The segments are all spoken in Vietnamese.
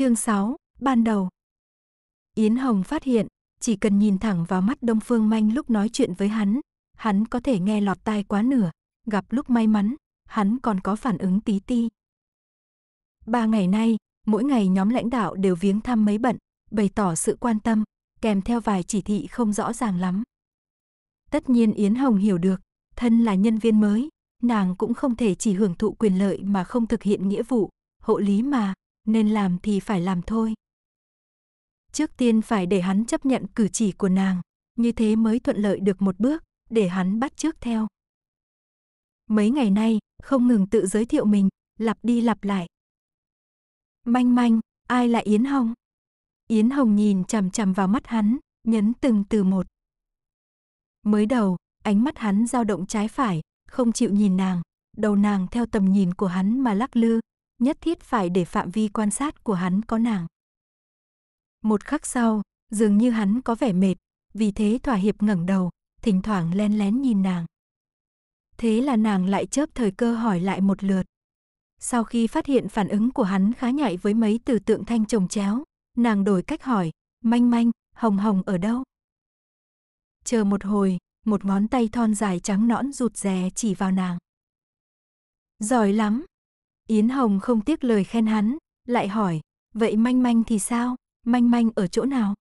Chương 6, ban đầu. Yến Hồng phát hiện, chỉ cần nhìn thẳng vào mắt Đông Phương Manh lúc nói chuyện với hắn, hắn có thể nghe lọt tai quá nửa, gặp lúc may mắn, hắn còn có phản ứng tí ti. Ba ngày nay, mỗi ngày nhóm lãnh đạo đều viếng thăm mấy bận, bày tỏ sự quan tâm, kèm theo vài chỉ thị không rõ ràng lắm. Tất nhiên Yến Hồng hiểu được, thân là nhân viên mới, nàng cũng không thể chỉ hưởng thụ quyền lợi mà không thực hiện nghĩa vụ, hộ lý mà, nên làm thì phải làm thôi. Trước tiên phải để hắn chấp nhận cử chỉ của nàng, như thế mới thuận lợi được một bước, để hắn bắt trước theo. Mấy ngày nay, không ngừng tự giới thiệu mình, lặp đi lặp lại. Manh manh, ai là Yến Hồng? Yến Hồng nhìn chằm chằm vào mắt hắn, nhấn từng từ một. Mới đầu, ánh mắt hắn dao động trái phải, không chịu nhìn nàng, đầu nàng theo tầm nhìn của hắn mà lắc lư, nhất thiết phải để phạm vi quan sát của hắn có nàng. Một khắc sau, dường như hắn có vẻ mệt, vì thế thỏa hiệp ngẩng đầu, thỉnh thoảng len lén nhìn nàng. Thế là nàng lại chớp thời cơ hỏi lại một lượt. Sau khi phát hiện phản ứng của hắn khá nhạy với mấy từ tượng thanh trồng chéo, nàng đổi cách hỏi, manh manh, hồng hồng ở đâu? Chờ một hồi, một ngón tay thon dài trắng nõn rụt rè chỉ vào nàng. Giỏi lắm, Yến Hồng không tiếc lời khen hắn, lại hỏi, vậy manh manh thì sao, manh manh ở chỗ nào?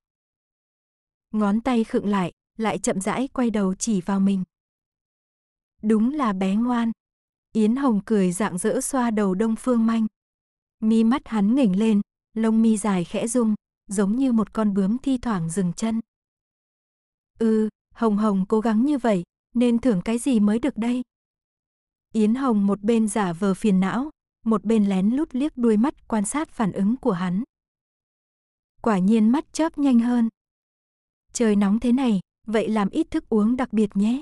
Ngón tay khựng lại, lại chậm rãi quay đầu chỉ vào mình. Đúng là bé ngoan. Yến Hồng cười dạng dỡ xoa đầu đông phương manh. Mi mắt hắn nghỉnh lên, lông mi dài khẽ rung, giống như một con bướm thi thoảng dừng chân. Ừ, Hồng Hồng cố gắng như vậy, nên thưởng cái gì mới được đây? Yến Hồng một bên giả vờ phiền não, một bên lén lút liếc đuôi mắt quan sát phản ứng của hắn. Quả nhiên mắt chớp nhanh hơn. Trời nóng thế này, vậy làm ít thức uống đặc biệt nhé.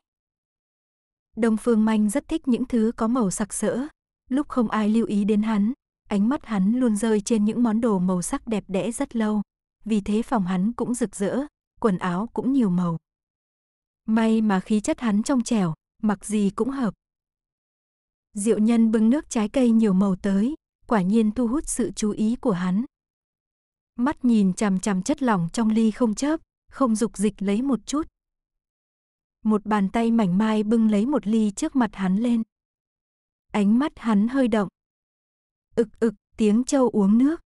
Đông Phương Manh rất thích những thứ có màu sặc sỡ. Lúc không ai lưu ý đến hắn, ánh mắt hắn luôn rơi trên những món đồ màu sắc đẹp đẽ rất lâu. Vì thế phòng hắn cũng rực rỡ, quần áo cũng nhiều màu. May mà khí chất hắn trong trẻo, mặc gì cũng hợp. Diệu nhân bưng nước trái cây nhiều màu tới, quả nhiên thu hút sự chú ý của hắn. Mắt nhìn chằm chằm chất lỏng trong ly không chớp, không dục dịch lấy một chút. Một bàn tay mảnh mai bưng lấy một ly trước mặt hắn lên. Ánh mắt hắn hơi động. Ực ực, tiếng châu uống nước.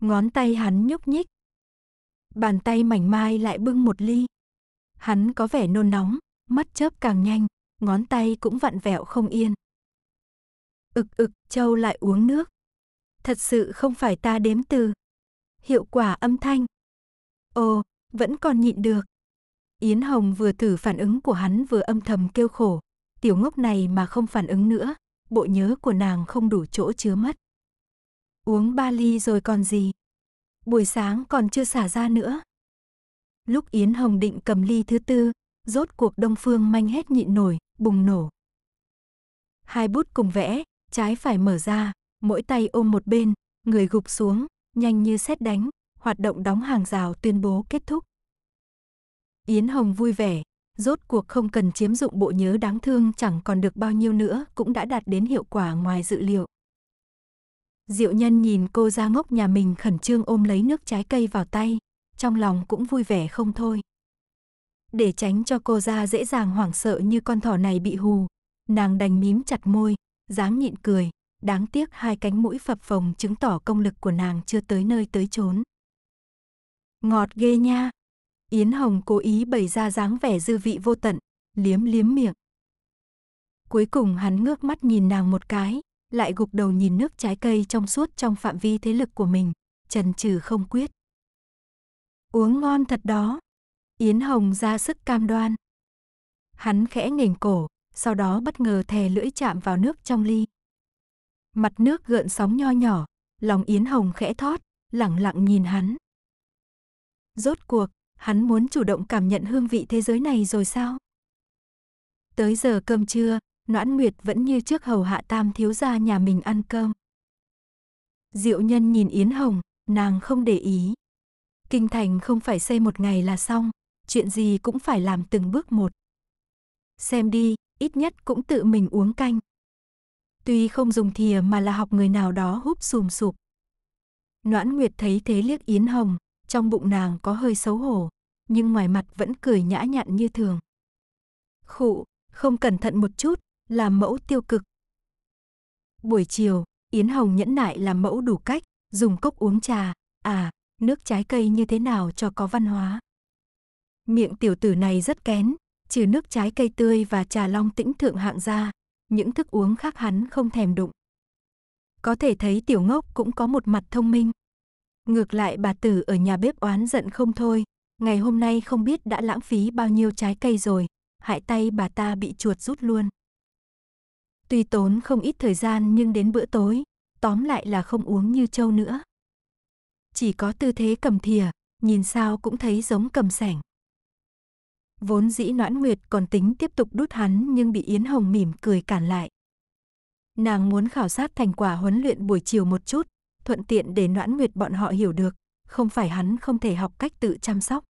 Ngón tay hắn nhúc nhích. Bàn tay mảnh mai lại bưng một ly. Hắn có vẻ nôn nóng, mắt chớp càng nhanh, ngón tay cũng vặn vẹo không yên. Ực ực, Châu lại uống nước. Thật sự không phải ta đếm từ. Hiệu quả âm thanh. Ồ, vẫn còn nhịn được. Yến Hồng vừa thử phản ứng của hắn vừa âm thầm kêu khổ. Tiểu ngốc này mà không phản ứng nữa, bộ nhớ của nàng không đủ chỗ chứa mất. Uống ba ly rồi còn gì? Buổi sáng còn chưa xả ra nữa. Lúc Yến Hồng định cầm ly thứ tư, rốt cuộc Đông Phương manh hết nhịn nổi, bùng nổ. Hai bút cùng vẽ, trái phải mở ra, mỗi tay ôm một bên, người gục xuống, nhanh như xét đánh, hoạt động đóng hàng rào tuyên bố kết thúc. Yến Hồng vui vẻ, rốt cuộc không cần chiếm dụng bộ nhớ đáng thương chẳng còn được bao nhiêu nữa cũng đã đạt đến hiệu quả ngoài dự liệu. Diệu nhân nhìn cô ra ngốc nhà mình khẩn trương ôm lấy nước trái cây vào tay, trong lòng cũng vui vẻ không thôi. Để tránh cho cô ra dễ dàng hoảng sợ như con thỏ này bị hù, nàng đành mím chặt môi, dáng nhịn cười, đáng tiếc hai cánh mũi phập phồng chứng tỏ công lực của nàng chưa tới nơi tới chốn. Ngọt ghê nha. Yến Hồng cố ý bày ra dáng vẻ dư vị vô tận, liếm liếm miệng. Cuối cùng hắn ngước mắt nhìn nàng một cái, lại gục đầu nhìn nước trái cây trong suốt trong phạm vi thế lực của mình, trần trừ không quyết. Uống ngon thật đó. Yến Hồng ra sức cam đoan. Hắn khẽ nghềnh cổ, sau đó bất ngờ thè lưỡi chạm vào nước trong ly. Mặt nước gợn sóng nho nhỏ, lòng Yến Hồng khẽ thót, lẳng lặng nhìn hắn. Rốt cuộc, hắn muốn chủ động cảm nhận hương vị thế giới này rồi sao? Tới giờ cơm trưa, Noãn Nguyệt vẫn như trước hầu hạ tam thiếu gia nhà mình ăn cơm. Diệu nhân nhìn Yến Hồng, nàng không để ý. Kinh thành không phải xây một ngày là xong, chuyện gì cũng phải làm từng bước một. Xem đi, ít nhất cũng tự mình uống canh. Tuy không dùng thìa mà là học người nào đó húp sùm sụp. Noãn Nguyệt thấy thế liếc Yến Hồng, trong bụng nàng có hơi xấu hổ, nhưng ngoài mặt vẫn cười nhã nhặn như thường. Khụ, không cẩn thận một chút, làm mẫu tiêu cực. Buổi chiều, Yến Hồng nhẫn nại làm mẫu đủ cách, dùng cốc uống trà, à, nước trái cây như thế nào cho có văn hóa. Miệng tiểu tử này rất kén, trừ nước trái cây tươi và trà long tĩnh thượng hạng ra, những thức uống khác hắn không thèm đụng. Có thể thấy tiểu ngốc cũng có một mặt thông minh. Ngược lại bà tử ở nhà bếp oán giận không thôi, ngày hôm nay không biết đã lãng phí bao nhiêu trái cây rồi, hại tay bà ta bị chuột rút luôn. Tuy tốn không ít thời gian nhưng đến bữa tối, tóm lại là không uống như trâu nữa. Chỉ có tư thế cầm thìa, nhìn sao cũng thấy giống cầm sẻng. Vốn dĩ noãn nguyệt còn tính tiếp tục đút hắn nhưng bị Yến Hồng mỉm cười cản lại. Nàng muốn khảo sát thành quả huấn luyện buổi chiều một chút, thuận tiện để noãn nguyệt bọn họ hiểu được, không phải hắn không thể học cách tự chăm sóc.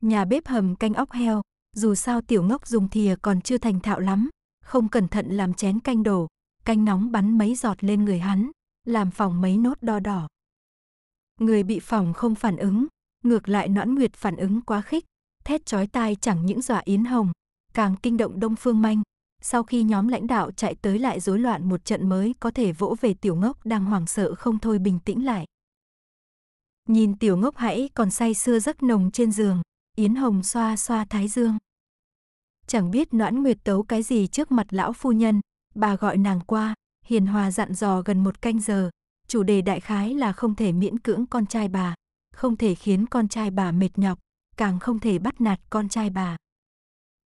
Nhà bếp hầm canh óc heo, dù sao tiểu ngốc dùng thìa còn chưa thành thạo lắm, không cẩn thận làm chén canh đổ, canh nóng bắn mấy giọt lên người hắn, làm phòng mấy nốt đo đỏ. Người bị phòng không phản ứng, ngược lại noãn nguyệt phản ứng quá khích, thét chói tai chẳng những dọa Yến Hồng, càng kinh động Đông Phương Manh. Sau khi nhóm lãnh đạo chạy tới lại rối loạn một trận mới có thể vỗ về tiểu ngốc đang hoảng sợ không thôi bình tĩnh lại. Nhìn tiểu ngốc hãy còn say sưa giấc nồng trên giường, Yến Hồng xoa xoa thái dương. Chẳng biết noãn nguyệt tấu cái gì trước mặt lão phu nhân, bà gọi nàng qua, hiền hòa dặn dò gần một canh giờ, chủ đề đại khái là không thể miễn cưỡng con trai bà, không thể khiến con trai bà mệt nhọc, càng không thể bắt nạt con trai bà.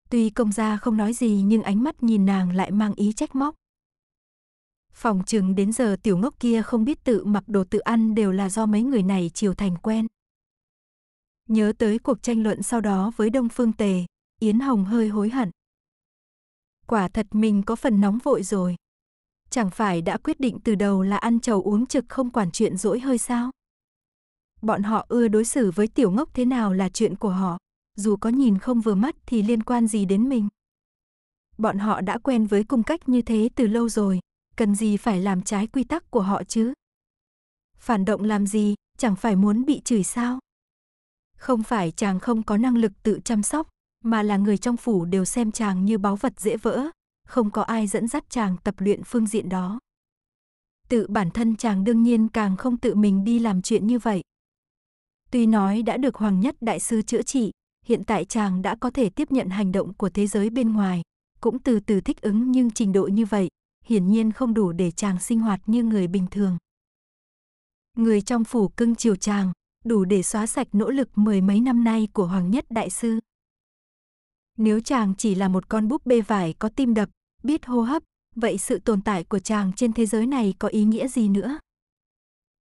Tuy công gia không nói gì nhưng ánh mắt nhìn nàng lại mang ý trách móc. Phòng chừng đến giờ tiểu ngốc kia không biết tự mặc đồ tự ăn đều là do mấy người này chiều thành quen. Nhớ tới cuộc tranh luận sau đó với Đông Phương Tề, Yến Hồng hơi hối hận. Quả thật mình có phần nóng vội rồi. Chẳng phải đã quyết định từ đầu là ăn trầu uống trực không quản chuyện dỗi hơi sao? Bọn họ ưa đối xử với tiểu ngốc thế nào là chuyện của họ, dù có nhìn không vừa mắt thì liên quan gì đến mình. Bọn họ đã quen với cung cách như thế từ lâu rồi, cần gì phải làm trái quy tắc của họ chứ? Phản động làm gì, chẳng phải muốn bị chửi sao? Không phải chàng không có năng lực tự chăm sóc, mà là người trong phủ đều xem chàng như báu vật dễ vỡ, không có ai dẫn dắt chàng tập luyện phương diện đó. Tự bản thân chàng đương nhiên càng không tự mình đi làm chuyện như vậy, Tuy nói đã được Hoàng Nhất Đại Sư chữa trị, hiện tại chàng đã có thể tiếp nhận hành động của thế giới bên ngoài, cũng từ từ thích ứng nhưng trình độ như vậy, hiển nhiên không đủ để chàng sinh hoạt như người bình thường. Người trong phủ cưng chiều chàng, đủ để xóa sạch nỗ lực mười mấy năm nay của Hoàng Nhất Đại Sư. Nếu chàng chỉ là một con búp bê vải có tim đập, biết hô hấp, vậy sự tồn tại của chàng trên thế giới này có ý nghĩa gì nữa?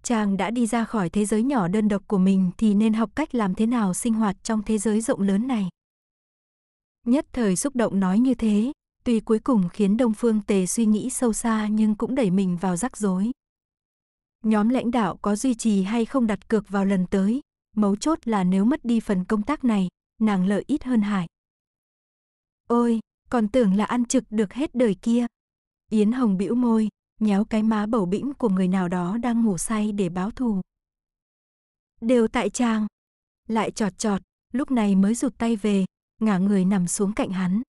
chàng đã đi ra khỏi thế giới nhỏ đơn độc của mình thì nên học cách làm thế nào sinh hoạt trong thế giới rộng lớn này. Nhất thời xúc động nói như thế, tuy cuối cùng khiến Đông Phương Tề suy nghĩ sâu xa nhưng cũng đẩy mình vào rắc rối. Nhóm lãnh đạo có duy trì hay không đặt cược vào lần tới, mấu chốt là nếu mất đi phần công tác này, nàng lợi ít hơn hại. Ôi, còn tưởng là ăn trực được hết đời kia. Yến Hồng bĩu môi, nhéo cái má bầu bĩnh của người nào đó đang ngủ say để báo thù. Đều tại chàng. Lại chọt chọt lúc này mới rụt tay về, ngả người nằm xuống cạnh hắn.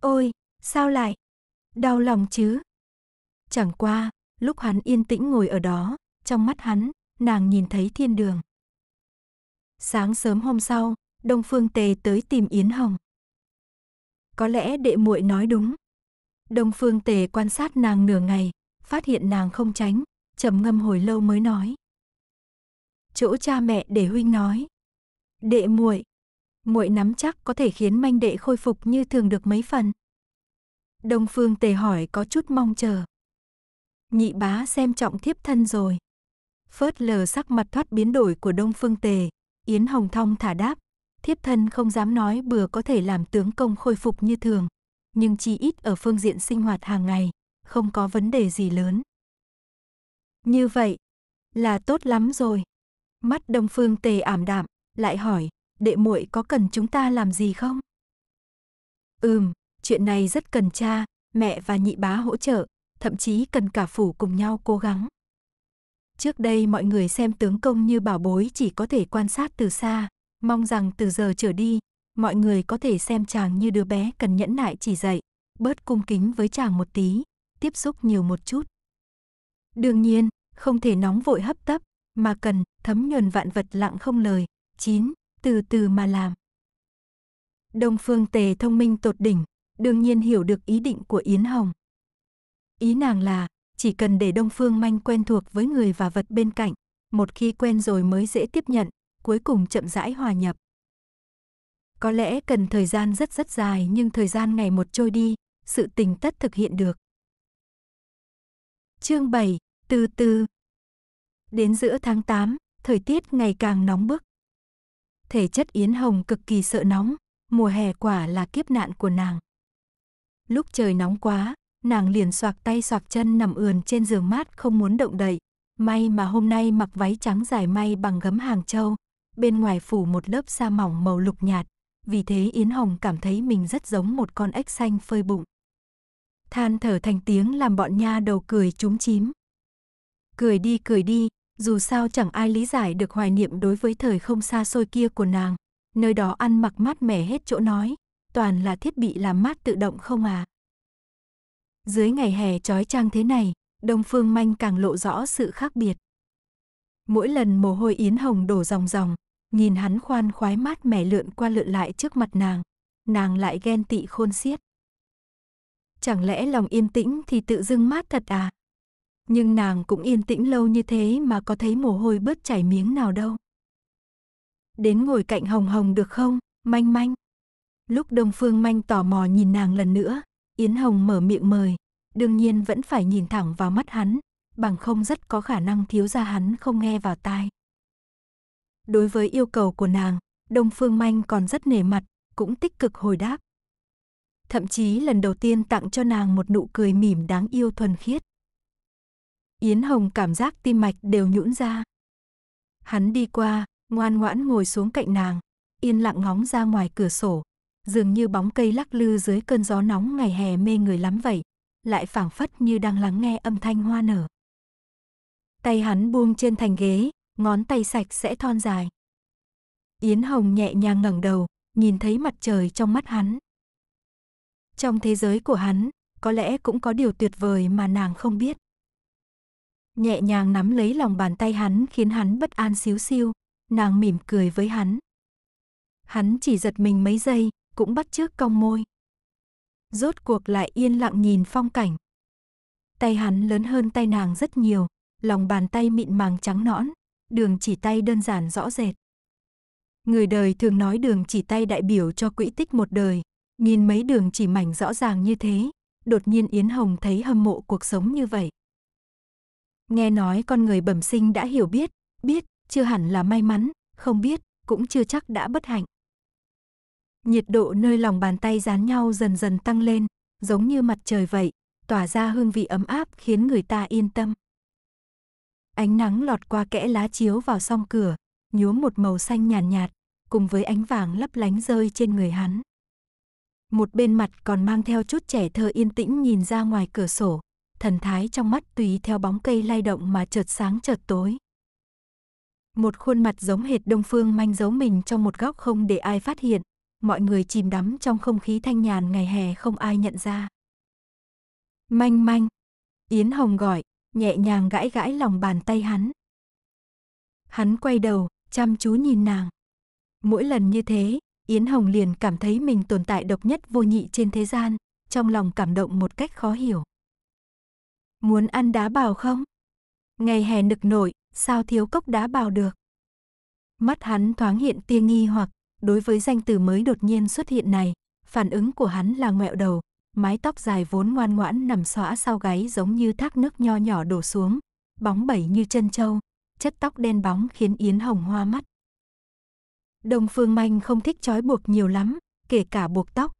Ôi, sao lại? Đau lòng chứ? Chẳng qua, lúc hắn yên tĩnh ngồi ở đó, trong mắt hắn, nàng nhìn thấy thiên đường. Sáng sớm hôm sau, Đông Phương Tề tới tìm Yến Hồng. Có lẽ đệ muội nói đúng. Đông Phương Tề quan sát nàng nửa ngày, phát hiện nàng không tránh, trầm ngâm hồi lâu mới nói. Chỗ cha mẹ để huynh nói. Đệ muội, muội nắm chắc có thể khiến manh đệ khôi phục như thường được mấy phần. Đông Phương Tề hỏi có chút mong chờ. Nhị bá xem trọng thiếp thân rồi. Phớt lờ sắc mặt thoát biến đổi của Đông Phương Tề, Yến Hồng Thong thả đáp, thiếp thân không dám nói bừa có thể làm tướng công khôi phục như thường, nhưng chi ít ở phương diện sinh hoạt hàng ngày, không có vấn đề gì lớn. Như vậy, là tốt lắm rồi. Mắt Đông Phương Tề ảm đạm, lại hỏi, đệ muội có cần chúng ta làm gì không? Ừm, chuyện này rất cần cha, mẹ và nhị bá hỗ trợ, thậm chí cần cả phủ cùng nhau cố gắng. Trước đây mọi người xem tướng công như bảo bối chỉ có thể quan sát từ xa, mong rằng từ giờ trở đi, mọi người có thể xem chàng như đứa bé cần nhẫn nại chỉ dạy, bớt cung kính với chàng một tí, tiếp xúc nhiều một chút. Đương nhiên, không thể nóng vội hấp tấp, mà cần thấm nhuần vạn vật lặng không lời, chín, từ từ mà làm. Đông Phương Tề thông minh tột đỉnh, đương nhiên hiểu được ý định của Yến Hồng. Ý nàng là, chỉ cần để Đông Phương Manh quen thuộc với người và vật bên cạnh, một khi quen rồi mới dễ tiếp nhận, cuối cùng chậm rãi hòa nhập. Có lẽ cần thời gian rất rất dài nhưng thời gian ngày một trôi đi, sự tình tất thực hiện được. Chương 7, từ từ. Đến giữa tháng 8, thời tiết ngày càng nóng bức. Thể chất Yến Hồng cực kỳ sợ nóng, mùa hè quả là kiếp nạn của nàng. Lúc trời nóng quá, nàng liền xoạc tay xoạc chân nằm ườn trên giường mát không muốn động đậy. May mà hôm nay mặc váy trắng dài may bằng gấm hàng châu, bên ngoài phủ một lớp sa mỏng màu lục nhạt, vì thế Yến Hồng cảm thấy mình rất giống một con ếch xanh phơi bụng. Than thở thành tiếng làm bọn nha đầu cười trúng chím. Cười đi cười đi, dù sao chẳng ai lý giải được hoài niệm đối với thời không xa xôi kia của nàng, nơi đó ăn mặc mát mẻ hết chỗ nói, toàn là thiết bị làm mát tự động không à. Dưới ngày hè trói trang thế này, Đông Phương Manh càng lộ rõ sự khác biệt. Mỗi lần mồ hôi Yến Hồng đổ ròng ròng, Nhìn hắn khoan khoái mát mẻ lượn qua lượn lại trước mặt nàng, nàng lại ghen tị khôn xiết. Chẳng lẽ lòng yên tĩnh thì tự dưng mát thật à? Nhưng nàng cũng yên tĩnh lâu như thế mà có thấy mồ hôi bớt chảy miếng nào đâu. Đến ngồi cạnh Hồng Hồng được không, manh manh? Lúc Đông Phương manh tò mò nhìn nàng lần nữa, Yến Hồng mở miệng mời, đương nhiên vẫn phải nhìn thẳng vào mắt hắn, bằng không rất có khả năng thiếu gia hắn không nghe vào tai. Đối với yêu cầu của nàng, Đông Phương Manh còn rất nể mặt, cũng tích cực hồi đáp. Thậm chí lần đầu tiên tặng cho nàng một nụ cười mỉm đáng yêu thuần khiết. Yến Hồng cảm giác tim mạch đều nhũn ra. Hắn đi qua, ngoan ngoãn ngồi xuống cạnh nàng, yên lặng ngóng ra ngoài cửa sổ, dường như bóng cây lắc lư dưới cơn gió nóng ngày hè mê người lắm vậy, lại phảng phất như đang lắng nghe âm thanh hoa nở. Tay hắn buông trên thành ghế, ngón tay sạch sẽ thon dài. Yến Hồng nhẹ nhàng ngẩng đầu, nhìn thấy mặt trời trong mắt hắn. Trong thế giới của hắn, có lẽ cũng có điều tuyệt vời mà nàng không biết. Nhẹ nhàng nắm lấy lòng bàn tay hắn khiến hắn bất an xíu xiu, nàng mỉm cười với hắn. Hắn chỉ giật mình mấy giây, cũng bắt trước cong môi. Rốt cuộc lại yên lặng nhìn phong cảnh. Tay hắn lớn hơn tay nàng rất nhiều, lòng bàn tay mịn màng trắng nõn, đường chỉ tay đơn giản rõ rệt. Người đời thường nói đường chỉ tay đại biểu cho quỹ tích một đời, nhìn mấy đường chỉ mảnh rõ ràng như thế, đột nhiên Yến Hồng thấy hâm mộ cuộc sống như vậy. Nghe nói con người bẩm sinh đã hiểu biết, biết chưa hẳn là may mắn, không biết cũng chưa chắc đã bất hạnh. Nhiệt độ nơi lòng bàn tay dán nhau dần dần tăng lên, giống như mặt trời vậy, tỏa ra hương vị ấm áp khiến người ta yên tâm. Ánh nắng lọt qua kẽ lá chiếu vào song cửa, nhuốm một màu xanh nhàn nhạt, nhạt, cùng với ánh vàng lấp lánh rơi trên người hắn. Một bên mặt còn mang theo chút trẻ thơ yên tĩnh nhìn ra ngoài cửa sổ, thần thái trong mắt tùy theo bóng cây lay động mà chợt sáng chợt tối. Một khuôn mặt giống hệt Đông Phương manh giấu mình trong một góc không để ai phát hiện, mọi người chìm đắm trong không khí thanh nhàn ngày hè không ai nhận ra. Manh manh, Yến Hồng gọi, nhẹ nhàng gãi gãi lòng bàn tay hắn. Hắn quay đầu, chăm chú nhìn nàng. Mỗi lần như thế, Yến Hồng liền cảm thấy mình tồn tại độc nhất vô nhị trên thế gian, trong lòng cảm động một cách khó hiểu. Muốn ăn đá bào không? Ngày hè nực nổi, sao thiếu cốc đá bào được? Mắt hắn thoáng hiện tia nghi hoặc, đối với danh từ mới đột nhiên xuất hiện này, phản ứng của hắn là ngoẹo đầu, mái tóc dài vốn ngoan ngoãn nằm xõa sau gáy giống như thác nước nho nhỏ đổ xuống, bóng bẩy như chân trâu, chất tóc đen bóng khiến Yến Hồng hoa mắt. Đồng Phương Manh không thích trói buộc nhiều lắm, kể cả buộc tóc.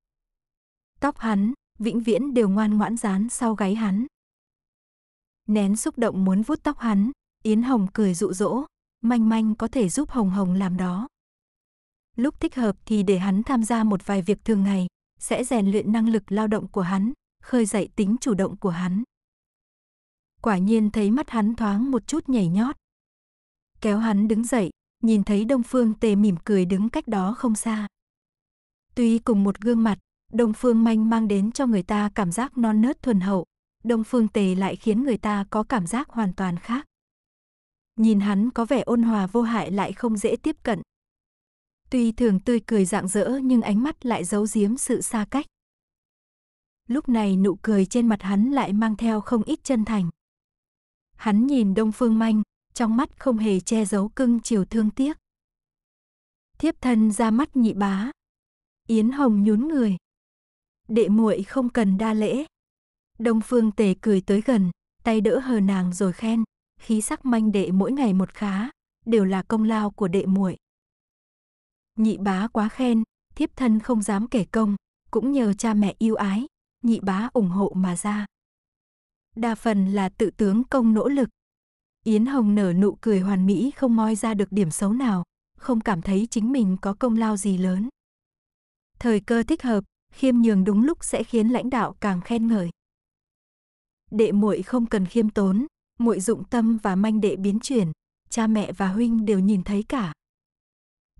Tóc hắn, vĩnh viễn đều ngoan ngoãn dán sau gáy hắn. Nén xúc động muốn vuốt tóc hắn, Yến Hồng cười dụ dỗ, Manh Manh có thể giúp Hồng Hồng làm đó. Lúc thích hợp thì để hắn tham gia một vài việc thường ngày, sẽ rèn luyện năng lực lao động của hắn, khơi dậy tính chủ động của hắn. Quả nhiên thấy mắt hắn thoáng một chút nhảy nhót. Kéo hắn đứng dậy, nhìn thấy Đông Phương Tề mỉm cười đứng cách đó không xa. Tuy cùng một gương mặt, Đông Phương Manh mang đến cho người ta cảm giác non nớt thuần hậu, Đông Phương Tề lại khiến người ta có cảm giác hoàn toàn khác. Nhìn hắn có vẻ ôn hòa vô hại lại không dễ tiếp cận, Tuy thường tươi cười rạng rỡ nhưng ánh mắt lại giấu giếm sự xa cách. Lúc này nụ cười trên mặt hắn lại mang theo không ít chân thành. Hắn nhìn Đông Phương Manh, trong mắt không hề che giấu cưng chiều thương tiếc. Thiếp thân ra mắt nhị bá. Yến Hồng nhún người. Đệ muội không cần đa lễ. Đông Phương Tề cười tới gần, tay đỡ hờ nàng rồi khen, khí sắc manh đệ mỗi ngày một khá, đều là công lao của đệ muội. Nhị bá quá khen, thiếp thân không dám kể công, cũng nhờ cha mẹ yêu ái, nhị bá ủng hộ mà ra. Đa phần là tự tướng công nỗ lực. Yến Hồng nở nụ cười hoàn mỹ không moi ra được điểm xấu nào, không cảm thấy chính mình có công lao gì lớn. Thời cơ thích hợp, khiêm nhường đúng lúc sẽ khiến lãnh đạo càng khen ngợi. Đệ muội không cần khiêm tốn, muội dụng tâm và manh đệ biến chuyển, cha mẹ và huynh đều nhìn thấy cả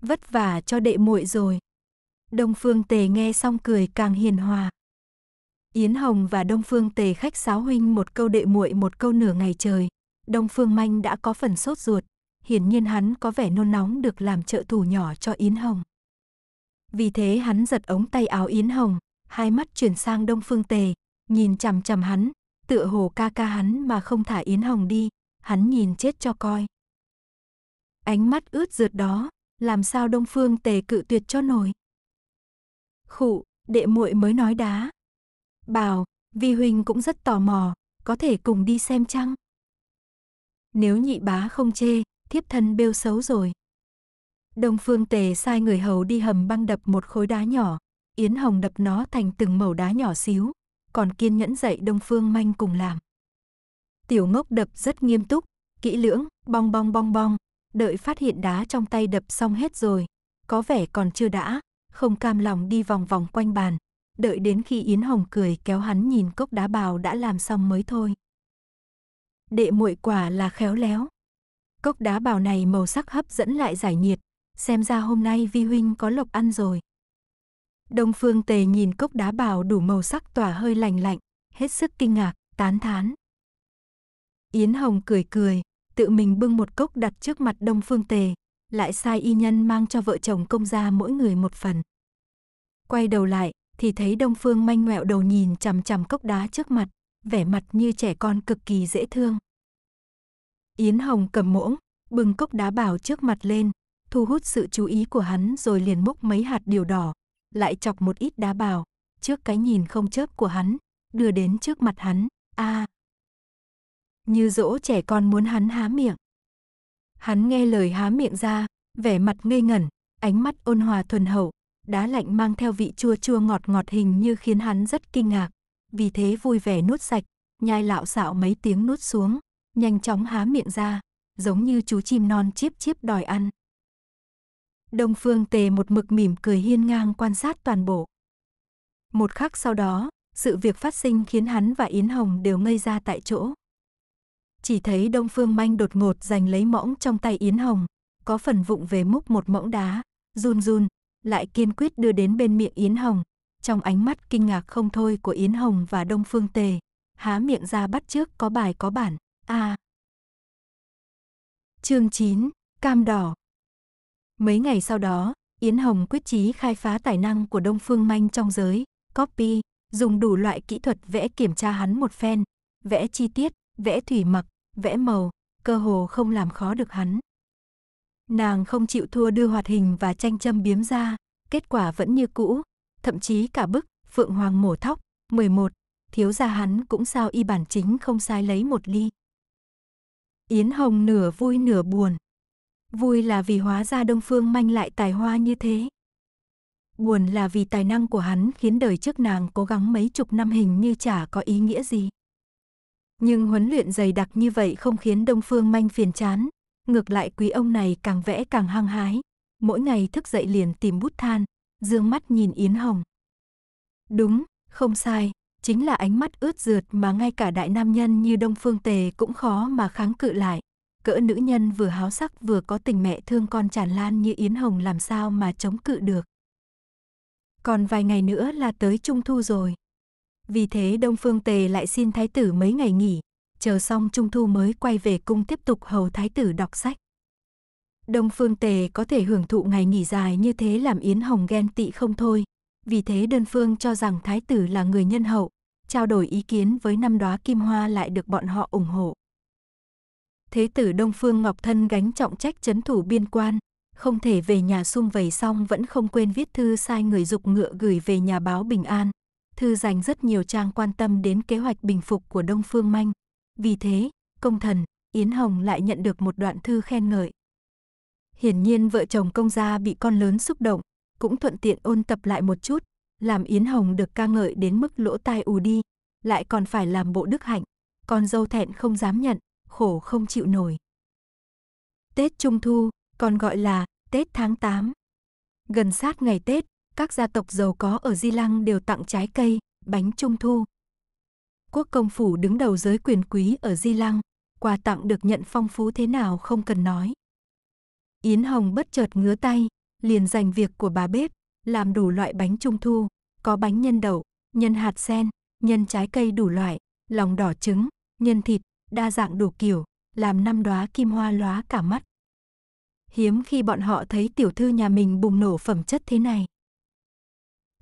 vất vả cho đệ muội rồi. Đông Phương Tề nghe xong cười càng hiền hòa. Yến Hồng và Đông Phương Tề khách sáo huynh một câu đệ muội một câu nửa ngày trời. Đông Phương Manh đã có phần sốt ruột, hiển nhiên hắn có vẻ nôn nóng được làm trợ thủ nhỏ cho Yến Hồng. Vì thế hắn giật ống tay áo Yến Hồng, hai mắt chuyển sang Đông Phương Tề, nhìn chằm chằm hắn, tựa hồ ca ca hắn mà không thả Yến Hồng đi, hắn nhìn chết cho coi. Ánh mắt ướt rượt đó, làm sao Đông Phương Tề cự tuyệt cho nổi. Khụ, đệ muội mới nói đá. Bảo, Vi huynh cũng rất tò mò, có thể cùng đi xem chăng? Nếu nhị bá không chê, thiếp thân bêu xấu rồi. Đông Phương Tề sai người hầu đi hầm băng đập một khối đá nhỏ, Yến Hồng đập nó thành từng mẩu đá nhỏ xíu, còn kiên nhẫn dạy Đông Phương Manh cùng làm. Tiểu ngốc đập rất nghiêm túc, kỹ lưỡng, bong bong bong bong, đợi phát hiện đá trong tay đập xong hết rồi, có vẻ còn chưa đã, không cam lòng đi vòng vòng quanh bàn, đợi đến khi Yến Hồng cười kéo hắn nhìn cốc đá bào đã làm xong mới thôi. Đệ muội quả là khéo léo. Cốc đá bào này màu sắc hấp dẫn lại giải nhiệt, xem ra hôm nay vi huynh có lộc ăn rồi. Đông Phương Tề nhìn cốc đá bào đủ màu sắc tỏa hơi lành lạnh, hết sức kinh ngạc, tán thán. Yến Hồng cười cười, tự mình bưng một cốc đặt trước mặt Đông Phương Tề, lại sai y nhân mang cho vợ chồng công gia mỗi người một phần. Quay đầu lại, thì thấy Đông Phương manh ngoẹo đầu nhìn chằm chằm cốc đá trước mặt, vẻ mặt như trẻ con cực kỳ dễ thương. Yến Hồng cầm muỗng, bưng cốc đá bảo trước mặt lên, thu hút sự chú ý của hắn rồi liền múc mấy hạt điều đỏ, lại chọc một ít đá bào, trước cái nhìn không chớp của hắn, đưa đến trước mặt hắn, a à, như dỗ trẻ con muốn hắn há miệng. Hắn nghe lời há miệng ra, vẻ mặt ngây ngẩn, ánh mắt ôn hòa thuần hậu, đá lạnh mang theo vị chua chua ngọt ngọt hình như khiến hắn rất kinh ngạc, vì thế vui vẻ nuốt sạch, nhai lạo xạo mấy tiếng nuốt xuống, nhanh chóng há miệng ra, giống như chú chim non chiếp chiếp đòi ăn. Đông Phương Tề một mực mỉm cười hiên ngang quan sát toàn bộ. Một khắc sau đó, sự việc phát sinh khiến hắn và Yến Hồng đều ngây ra tại chỗ chỉ thấy Đông Phương Manh đột ngột giành lấy mõng trong tay Yến Hồng, có phần vụng về múc một mõng đá, run run, lại kiên quyết đưa đến bên miệng Yến Hồng. Trong ánh mắt kinh ngạc không thôi của Yến Hồng và Đông Phương Tề, há miệng ra bắt trước có bài có bản, a. À. Chương 9, cam đỏ. Mấy ngày sau đó, Yến Hồng quyết chí khai phá tài năng của Đông Phương Manh trong giới, copy, dùng đủ loại kỹ thuật vẽ kiểm tra hắn một phen, vẽ chi tiết, vẽ thủy mặc, vẽ màu, cơ hồ không làm khó được hắn. Nàng không chịu thua đưa hoạt hình và tranh châm biếm ra, kết quả vẫn như cũ, thậm chí cả bức Phượng Hoàng mổ thóc 11, thiếu gia hắn cũng sao y bản chính không sai lấy một ly. Yến Hồng nửa vui nửa buồn. Vui là vì hóa ra Đông Phương manh lại tài hoa như thế. Buồn là vì tài năng của hắn khiến đời trước nàng cố gắng mấy chục năm hình như chả có ý nghĩa gì. Nhưng huấn luyện dày đặc như vậy không khiến Đông Phương Manh phiền chán, ngược lại quý ông này càng vẽ càng hăng hái, mỗi ngày thức dậy liền tìm bút than, dương mắt nhìn Yến Hồng. Đúng, không sai, chính là ánh mắt ướt rượt mà ngay cả đại nam nhân như Đông Phương Tề cũng khó mà kháng cự lại. Cỡ nữ nhân vừa háo sắc vừa có tình mẹ thương con tràn lan như Yến Hồng làm sao mà chống cự được. Còn vài ngày nữa là tới Trung Thu rồi. Vì thế Đông Phương Tề lại xin thái tử mấy ngày nghỉ, chờ xong trung thu mới quay về cung tiếp tục hầu thái tử đọc sách. Đông Phương Tề có thể hưởng thụ ngày nghỉ dài như thế làm Yến Hồng ghen tị không thôi. Vì thế đơn phương cho rằng thái tử là người nhân hậu, trao đổi ý kiến với năm đóa kim hoa lại được bọn họ ủng hộ. Thế tử Đông Phương Ngọc Thân gánh trọng trách chấn thủ biên quan, không thể về nhà sung vầy xong vẫn không quên viết thư sai người dục ngựa gửi về nhà báo Bình An, thư dành rất nhiều trang quan tâm đến kế hoạch bình phục của Đông Phương Manh. Vì thế, công thần, Yến Hồng lại nhận được một đoạn thư khen ngợi. Hiển nhiên vợ chồng công gia bị con lớn xúc động, cũng thuận tiện ôn tập lại một chút, làm Yến Hồng được ca ngợi đến mức lỗ tai ù đi, lại còn phải làm bộ đức hạnh, con dâu thẹn không dám nhận, khổ không chịu nổi. Tết Trung Thu, còn gọi là Tết tháng 8. Gần sát ngày Tết, các gia tộc giàu có ở Di Lăng đều tặng trái cây, bánh trung thu. Quốc công phủ đứng đầu giới quyền quý ở Di Lăng, quà tặng được nhận phong phú thế nào không cần nói. Yến Hồng bất chợt ngứa tay, liền dành việc của bà bếp, làm đủ loại bánh trung thu, có bánh nhân đậu, nhân hạt sen, nhân trái cây đủ loại, lòng đỏ trứng, nhân thịt, đa dạng đủ kiểu, làm năm đóa kim hoa lóa cả mắt. Hiếm khi bọn họ thấy tiểu thư nhà mình bùng nổ phẩm chất thế này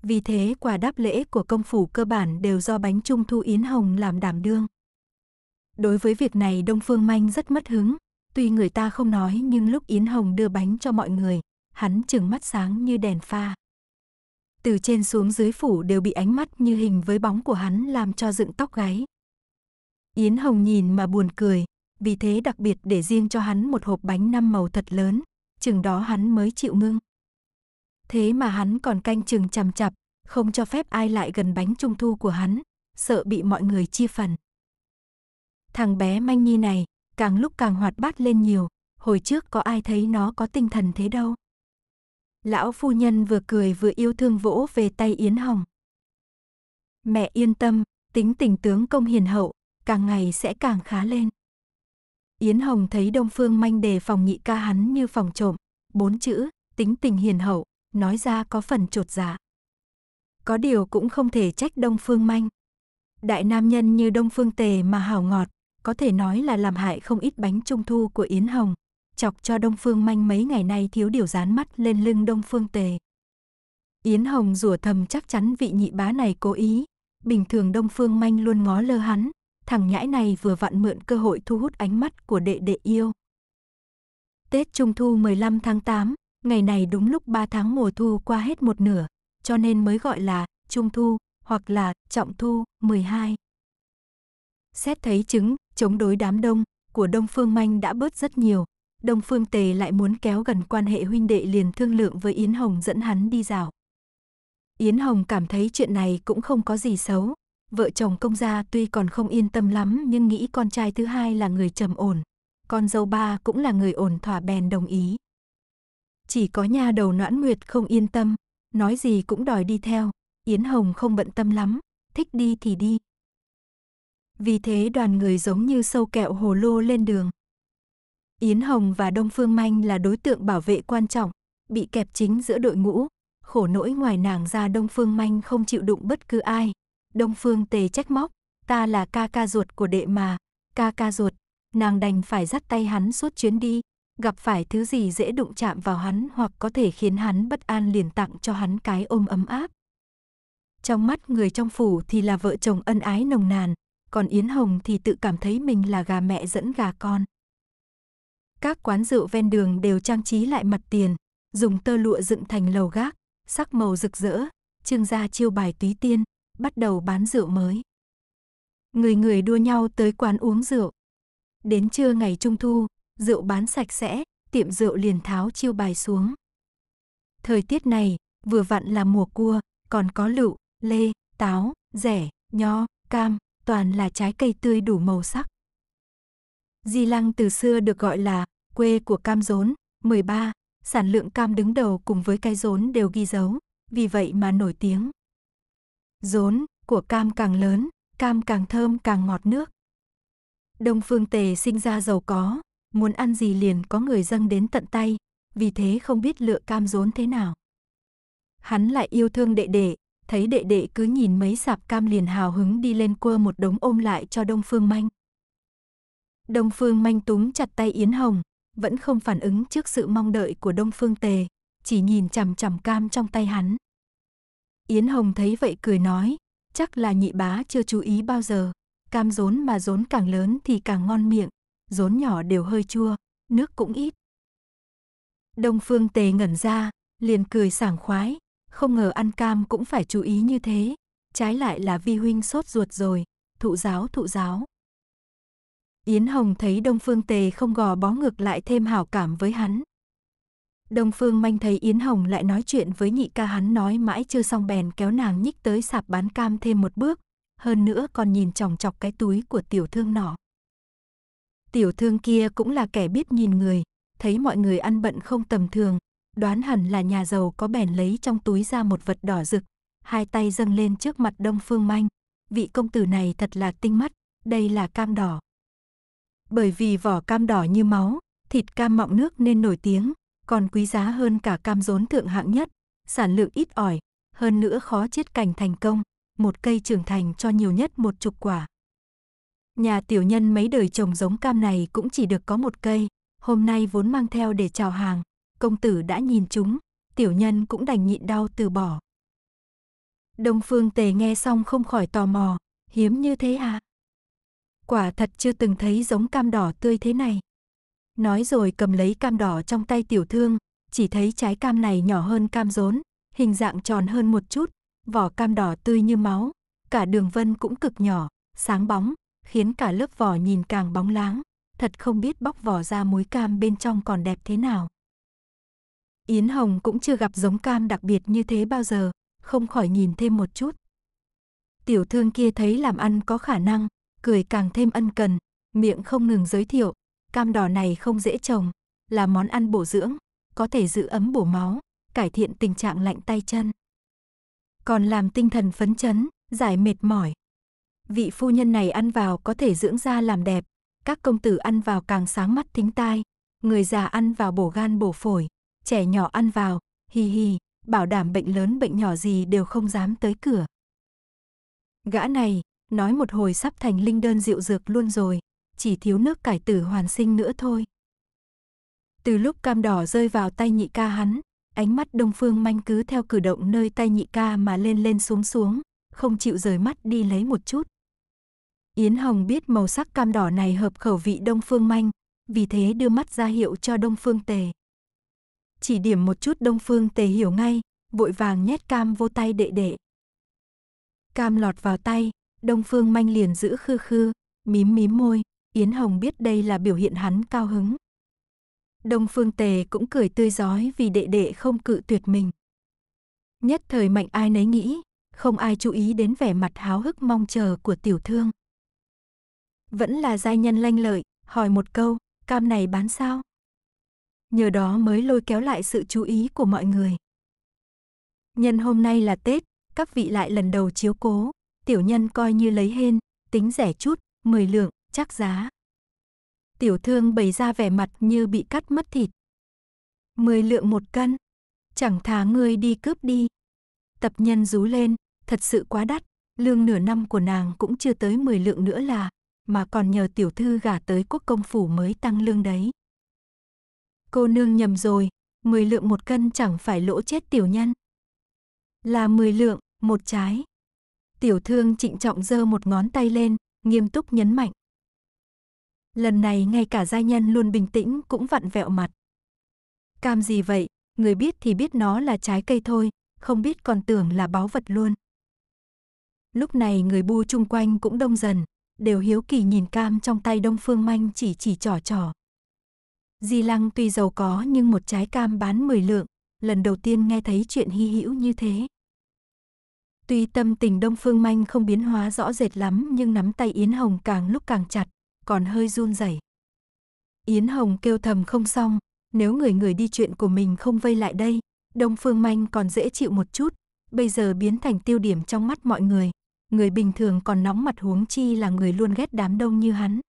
vì thế quà đáp lễ của công phủ cơ bản đều do bánh trung thu Yến Hồng làm đảm đương. Đối với việc này Đông Phương Manh rất mất hứng, tuy người ta không nói nhưng lúc Yến Hồng đưa bánh cho mọi người, hắn chừng mắt sáng như đèn pha. Từ trên xuống dưới phủ đều bị ánh mắt như hình với bóng của hắn làm cho dựng tóc gáy. Yến Hồng nhìn mà buồn cười, vì thế đặc biệt để riêng cho hắn một hộp bánh năm màu thật lớn, chừng đó hắn mới chịu ngưng. Thế mà hắn còn canh chừng chằm chặp, không cho phép ai lại gần bánh trung thu của hắn, sợ bị mọi người chia phần. Thằng bé manh nhi này, càng lúc càng hoạt bát lên nhiều, hồi trước có ai thấy nó có tinh thần thế đâu. Lão phu nhân vừa cười vừa yêu thương vỗ về tay Yến Hồng. Mẹ yên tâm, tính tình tướng công hiền hậu, càng ngày sẽ càng khá lên. Yến Hồng thấy Đông Phương Manh đề phòng nhị ca hắn như phòng trộm, bốn chữ, tính tình hiền hậu, nói ra có phần trột dạ. Có điều cũng không thể trách Đông Phương Manh. Đại nam nhân như Đông Phương Tề mà hào ngọt, có thể nói là làm hại không ít bánh trung thu của Yến Hồng, chọc cho Đông Phương Manh mấy ngày nay thiếu điều dán mắt lên lưng Đông Phương Tề. Yến Hồng rủa thầm chắc chắn vị nhị bá này cố ý, bình thường Đông Phương Manh luôn ngó lơ hắn, thằng nhãi này vừa vặn mượn cơ hội thu hút ánh mắt của đệ đệ yêu. Tết Trung Thu 15 tháng 8, ngày này đúng lúc 3 tháng mùa thu qua hết một nửa, cho nên mới gọi là trung thu hoặc là trọng thu 12. Xét thấy chứng, chống đối đám đông của Đông Phương Manh đã bớt rất nhiều, Đông Phương Tề lại muốn kéo gần quan hệ huynh đệ liền thương lượng với Yến Hồng dẫn hắn đi dạo. Yến Hồng cảm thấy chuyện này cũng không có gì xấu, vợ chồng công gia tuy còn không yên tâm lắm nhưng nghĩ con trai thứ hai là người trầm ổn, con dâu ba cũng là người ổn thỏa bèn đồng ý. Chỉ có nha đầu noãn nguyệt không yên tâm, nói gì cũng đòi đi theo, Yến Hồng không bận tâm lắm, thích đi thì đi. Vì thế đoàn người giống như sâu kẹo hồ lô lên đường. Yến Hồng và Đông Phương Manh là đối tượng bảo vệ quan trọng, bị kẹp chính giữa đội ngũ. Khổ nỗi ngoài nàng ra Đông Phương Manh không chịu đụng bất cứ ai. Đông Phương tề trách móc, ta là ca ca ruột của đệ mà, ca ca ruột, nàng đành phải dắt tay hắn suốt chuyến đi gặp phải thứ gì dễ đụng chạm vào hắn hoặc có thể khiến hắn bất an liền tặng cho hắn cái ôm ấm áp. Trong mắt người trong phủ thì là vợ chồng ân ái nồng nàn, còn Yến Hồng thì tự cảm thấy mình là gà mẹ dẫn gà con. Các quán rượu ven đường đều trang trí lại mặt tiền, dùng tơ lụa dựng thành lầu gác, sắc màu rực rỡ, trương gia chiêu bài túy tiên, bắt đầu bán rượu mới. Người người đua nhau tới quán uống rượu. Đến trưa ngày trung thu, rượu bán sạch sẽ, tiệm rượu liền tháo chiêu bài xuống. Thời tiết này, vừa vặn là mùa cua, còn có lựu, lê, táo, rẻ, nho, cam, toàn là trái cây tươi đủ màu sắc. Di Lăng từ xưa được gọi là quê của cam rốn, 13, sản lượng cam đứng đầu cùng với cái rốn đều ghi dấu, vì vậy mà nổi tiếng. Rốn của cam càng lớn, cam càng thơm càng ngọt nước. Đông Phương Tề sinh ra giàu có, muốn ăn gì liền có người dâng đến tận tay, vì thế không biết lựa cam rốn thế nào. Hắn lại yêu thương đệ đệ, thấy đệ đệ cứ nhìn mấy sạp cam liền hào hứng đi lên cua một đống ôm lại cho Đông Phương Manh. Đông Phương Manh túng chặt tay Yến Hồng, vẫn không phản ứng trước sự mong đợi của Đông Phương Tề, chỉ nhìn chằm chằm cam trong tay hắn. Yến Hồng thấy vậy cười nói, chắc là nhị bá chưa chú ý bao giờ, cam rốn mà rốn càng lớn thì càng ngon miệng, rốn nhỏ đều hơi chua, nước cũng ít. Đông Phương Tề ngẩn ra, liền cười sảng khoái, không ngờ ăn cam cũng phải chú ý như thế, trái lại là vi huynh sốt ruột rồi, thụ giáo thụ giáo. Yến Hồng thấy Đông Phương Tề không gò bó ngược lại thêm hảo cảm với hắn. Đông Phương Manh thấy Yến Hồng lại nói chuyện với nhị ca hắn nói mãi chưa xong bèn kéo nàng nhích tới sạp bán cam thêm một bước, hơn nữa còn nhìn chòng chọc cái túi của tiểu thương nọ. Tiểu thương kia cũng là kẻ biết nhìn người, thấy mọi người ăn bận không tầm thường, đoán hẳn là nhà giàu có bèn lấy trong túi ra một vật đỏ rực, hai tay dâng lên trước mặt Đông Phương Manh. Vị công tử này thật là tinh mắt, đây là cam đỏ. Bởi vì vỏ cam đỏ như máu, thịt cam mọng nước nên nổi tiếng, còn quý giá hơn cả cam rốn thượng hạng nhất, sản lượng ít ỏi, hơn nữa khó chiết cành thành công, một cây trưởng thành cho nhiều nhất một chục quả. Nhà tiểu nhân mấy đời trồng giống cam này cũng chỉ được có một cây, hôm nay vốn mang theo để chào hàng, công tử đã nhìn chúng, tiểu nhân cũng đành nhịn đau từ bỏ. Đông Phương Tề nghe xong không khỏi tò mò, hiếm như thế à? Quả thật chưa từng thấy giống cam đỏ tươi thế này. Nói rồi cầm lấy cam đỏ trong tay tiểu thương, chỉ thấy trái cam này nhỏ hơn cam rốn, hình dạng tròn hơn một chút, vỏ cam đỏ tươi như máu, cả đường vân cũng cực nhỏ, sáng bóng, khiến cả lớp vỏ nhìn càng bóng láng, thật không biết bóc vỏ ra muối cam bên trong còn đẹp thế nào. Yến Hồng cũng chưa gặp giống cam đặc biệt như thế bao giờ, không khỏi nhìn thêm một chút. Tiểu thương kia thấy làm ăn có khả năng, cười càng thêm ân cần, miệng không ngừng giới thiệu, cam đỏ này không dễ trồng, là món ăn bổ dưỡng, có thể giữ ấm bổ máu, cải thiện tình trạng lạnh tay chân. Còn làm tinh thần phấn chấn, giải mệt mỏi, vị phu nhân này ăn vào có thể dưỡng da làm đẹp, các công tử ăn vào càng sáng mắt tính tai, người già ăn vào bổ gan bổ phổi, trẻ nhỏ ăn vào, hi hi, bảo đảm bệnh lớn bệnh nhỏ gì đều không dám tới cửa. Gã này, nói một hồi sắp thành linh đơn rượu dược luôn rồi, chỉ thiếu nước cải tử hoàn sinh nữa thôi. Từ lúc cam đỏ rơi vào tay nhị ca hắn, ánh mắt đông phương manh cứ theo cử động nơi tay nhị ca mà lên lên xuống xuống, không chịu rời mắt đi lấy một chút. Yến Hồng biết màu sắc cam đỏ này hợp khẩu vị Đông Phương Manh, vì thế đưa mắt ra hiệu cho Đông Phương Tề. Chỉ điểm một chút Đông Phương Tề hiểu ngay, vội vàng nhét cam vô tay đệ đệ. Cam lọt vào tay, Đông Phương Manh liền giữ khư khư, mím mím môi, Yến Hồng biết đây là biểu hiện hắn cao hứng. Đông Phương Tề cũng cười tươi giói vì đệ đệ không cự tuyệt mình. Nhất thời mạnh ai nấy nghĩ, không ai chú ý đến vẻ mặt háo hức mong chờ của tiểu thương vẫn là giai nhân lanh lợi, hỏi một câu, cam này bán sao? Nhờ đó mới lôi kéo lại sự chú ý của mọi người. Nhân hôm nay là Tết, các vị lại lần đầu chiếu cố, tiểu nhân coi như lấy hên, tính rẻ chút, mười lượng, chắc giá. Tiểu thương bày ra vẻ mặt như bị cắt mất thịt. mười lượng một cân, chẳng thà ngươi đi cướp đi. Tập nhân rú lên, thật sự quá đắt, lương nửa năm của nàng cũng chưa tới mười lượng nữa là mà còn nhờ tiểu thư gả tới quốc công phủ mới tăng lương đấy. Cô nương nhầm rồi, 10 lượng một cân chẳng phải lỗ chết tiểu nhân. Là 10 lượng, một trái. Tiểu thương trịnh trọng giơ một ngón tay lên, nghiêm túc nhấn mạnh. Lần này ngay cả gia nhân luôn bình tĩnh cũng vặn vẹo mặt. Cam gì vậy, người biết thì biết nó là trái cây thôi, không biết còn tưởng là báu vật luôn. Lúc này người bu chung quanh cũng đông dần, đều hiếu kỳ nhìn cam trong tay Đông Phương Manh chỉ chỉ trò trò. Di Lăng tuy giàu có nhưng một trái cam bán 10 lượng, lần đầu tiên nghe thấy chuyện hy hữu như thế. Tuy tâm tình Đông Phương Manh không biến hóa rõ rệt lắm nhưng nắm tay Yến Hồng càng lúc càng chặt, còn hơi run rẩy. Yến Hồng kêu thầm không xong, nếu người người đi chuyện của mình không vây lại đây, Đông Phương Manh còn dễ chịu một chút, bây giờ biến thành tiêu điểm trong mắt mọi người, người bình thường còn nóng mặt huống chi là người luôn ghét đám đông như hắn.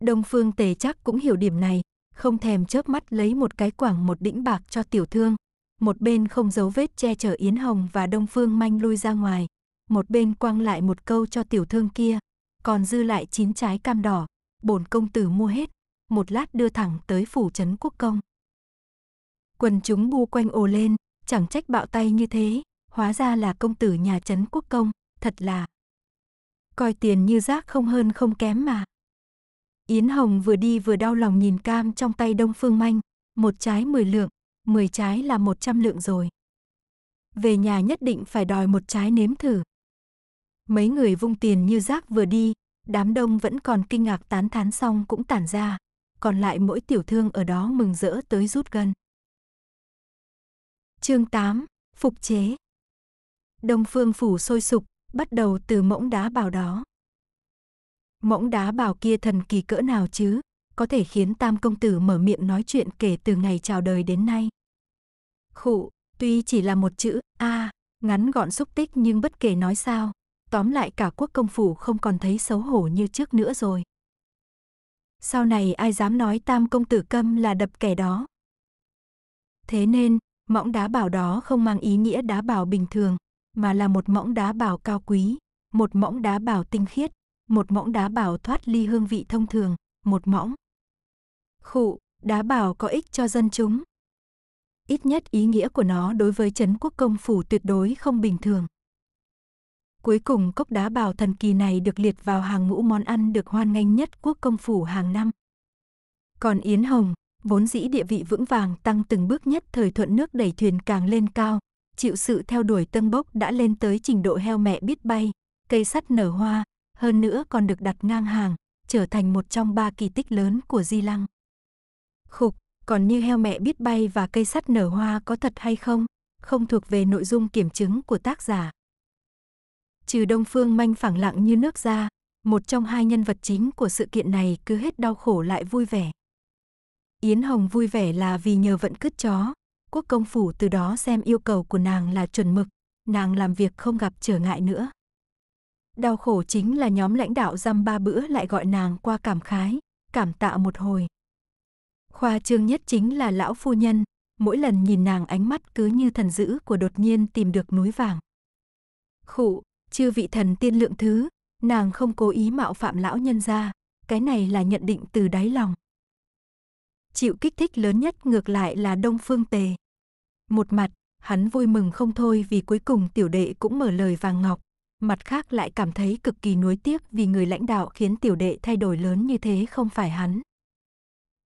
Đông Phương Tề chắc cũng hiểu điểm này, không thèm chớp mắt lấy một cái quảng một đĩnh bạc cho tiểu thương, một bên không giấu vết che chở Yến Hồng và Đông Phương Manh lui ra ngoài, một bên quăng lại một câu cho tiểu thương kia, còn dư lại chín trái cam đỏ, bổn công tử mua hết, một lát đưa thẳng tới phủ trấn quốc công. Quần chúng bu quanh ồ lên, chẳng trách bạo tay như thế, hóa ra là công tử nhà trấn quốc công thật là coi tiền như rác không hơn không kém mà. Yến Hồng vừa đi vừa đau lòng nhìn cam trong tay Đông Phương Manh, một trái 10 lượng, 10 trái là 100 lượng rồi. Về nhà nhất định phải đòi một trái nếm thử. Mấy người vung tiền như rác vừa đi, đám đông vẫn còn kinh ngạc tán thán xong cũng tản ra, còn lại mỗi tiểu thương ở đó mừng rỡ tới rút gân. Chương 8, phục chế. Đông Phương phủ sôi sục, bắt đầu từ mỗng đá bào đó. Mỗng đá bào kia thần kỳ cỡ nào chứ, có thể khiến tam công tử mở miệng nói chuyện kể từ ngày chào đời đến nay. Khụ, tuy chỉ là một chữ a, à, ngắn gọn xúc tích nhưng bất kể nói sao, tóm lại cả quốc công phủ không còn thấy xấu hổ như trước nữa rồi. Sau này ai dám nói tam công tử câm là đập kẻ đó. Thế nên, mỏng đá bào đó không mang ý nghĩa đá bào bình thường, mà là một mỏng đá bảo cao quý, một mỏng đá bảo tinh khiết, một mỏng đá bảo thoát ly hương vị thông thường, một mỏng. Khụ, đá bảo có ích cho dân chúng. Ít nhất ý nghĩa của nó đối với chấn Quốc Công Phủ tuyệt đối không bình thường. Cuối cùng cốc đá bảo thần kỳ này được liệt vào hàng ngũ món ăn được hoan nghênh nhất quốc công phủ hàng năm. Còn Yến Hồng, vốn dĩ địa vị vững vàng tăng từng bước nhất thời thuận nước đẩy thuyền càng lên cao, chịu sự theo đuổi tân bốc đã lên tới trình độ heo mẹ biết bay, cây sắt nở hoa, hơn nữa còn được đặt ngang hàng, trở thành một trong ba kỳ tích lớn của Di Lăng. Khục, còn như heo mẹ biết bay và cây sắt nở hoa có thật hay không, không thuộc về nội dung kiểm chứng của tác giả. Trừ Đông Phương manh phẳng lặng như nước ra, một trong hai nhân vật chính của sự kiện này cứ hết đau khổ lại vui vẻ. Yến Hồng vui vẻ là vì nhờ vận cứt chó, quốc công phủ từ đó xem yêu cầu của nàng là chuẩn mực, nàng làm việc không gặp trở ngại nữa. Đau khổ chính là nhóm lãnh đạo dăm ba bữa lại gọi nàng qua cảm khái, cảm tạ một hồi. Khoa trương nhất chính là lão phu nhân, mỗi lần nhìn nàng ánh mắt cứ như thần dữ của đột nhiên tìm được núi vàng. Khụ, chư vị thần tiên lượng thứ, nàng không cố ý mạo phạm lão nhân ra, cái này là nhận định từ đáy lòng. Chịu kích thích lớn nhất ngược lại là Đông Phương Tề. Một mặt, hắn vui mừng không thôi vì cuối cùng tiểu đệ cũng mở lời vàng ngọc. Mặt khác lại cảm thấy cực kỳ nuối tiếc vì người lãnh đạo khiến tiểu đệ thay đổi lớn như thế không phải hắn.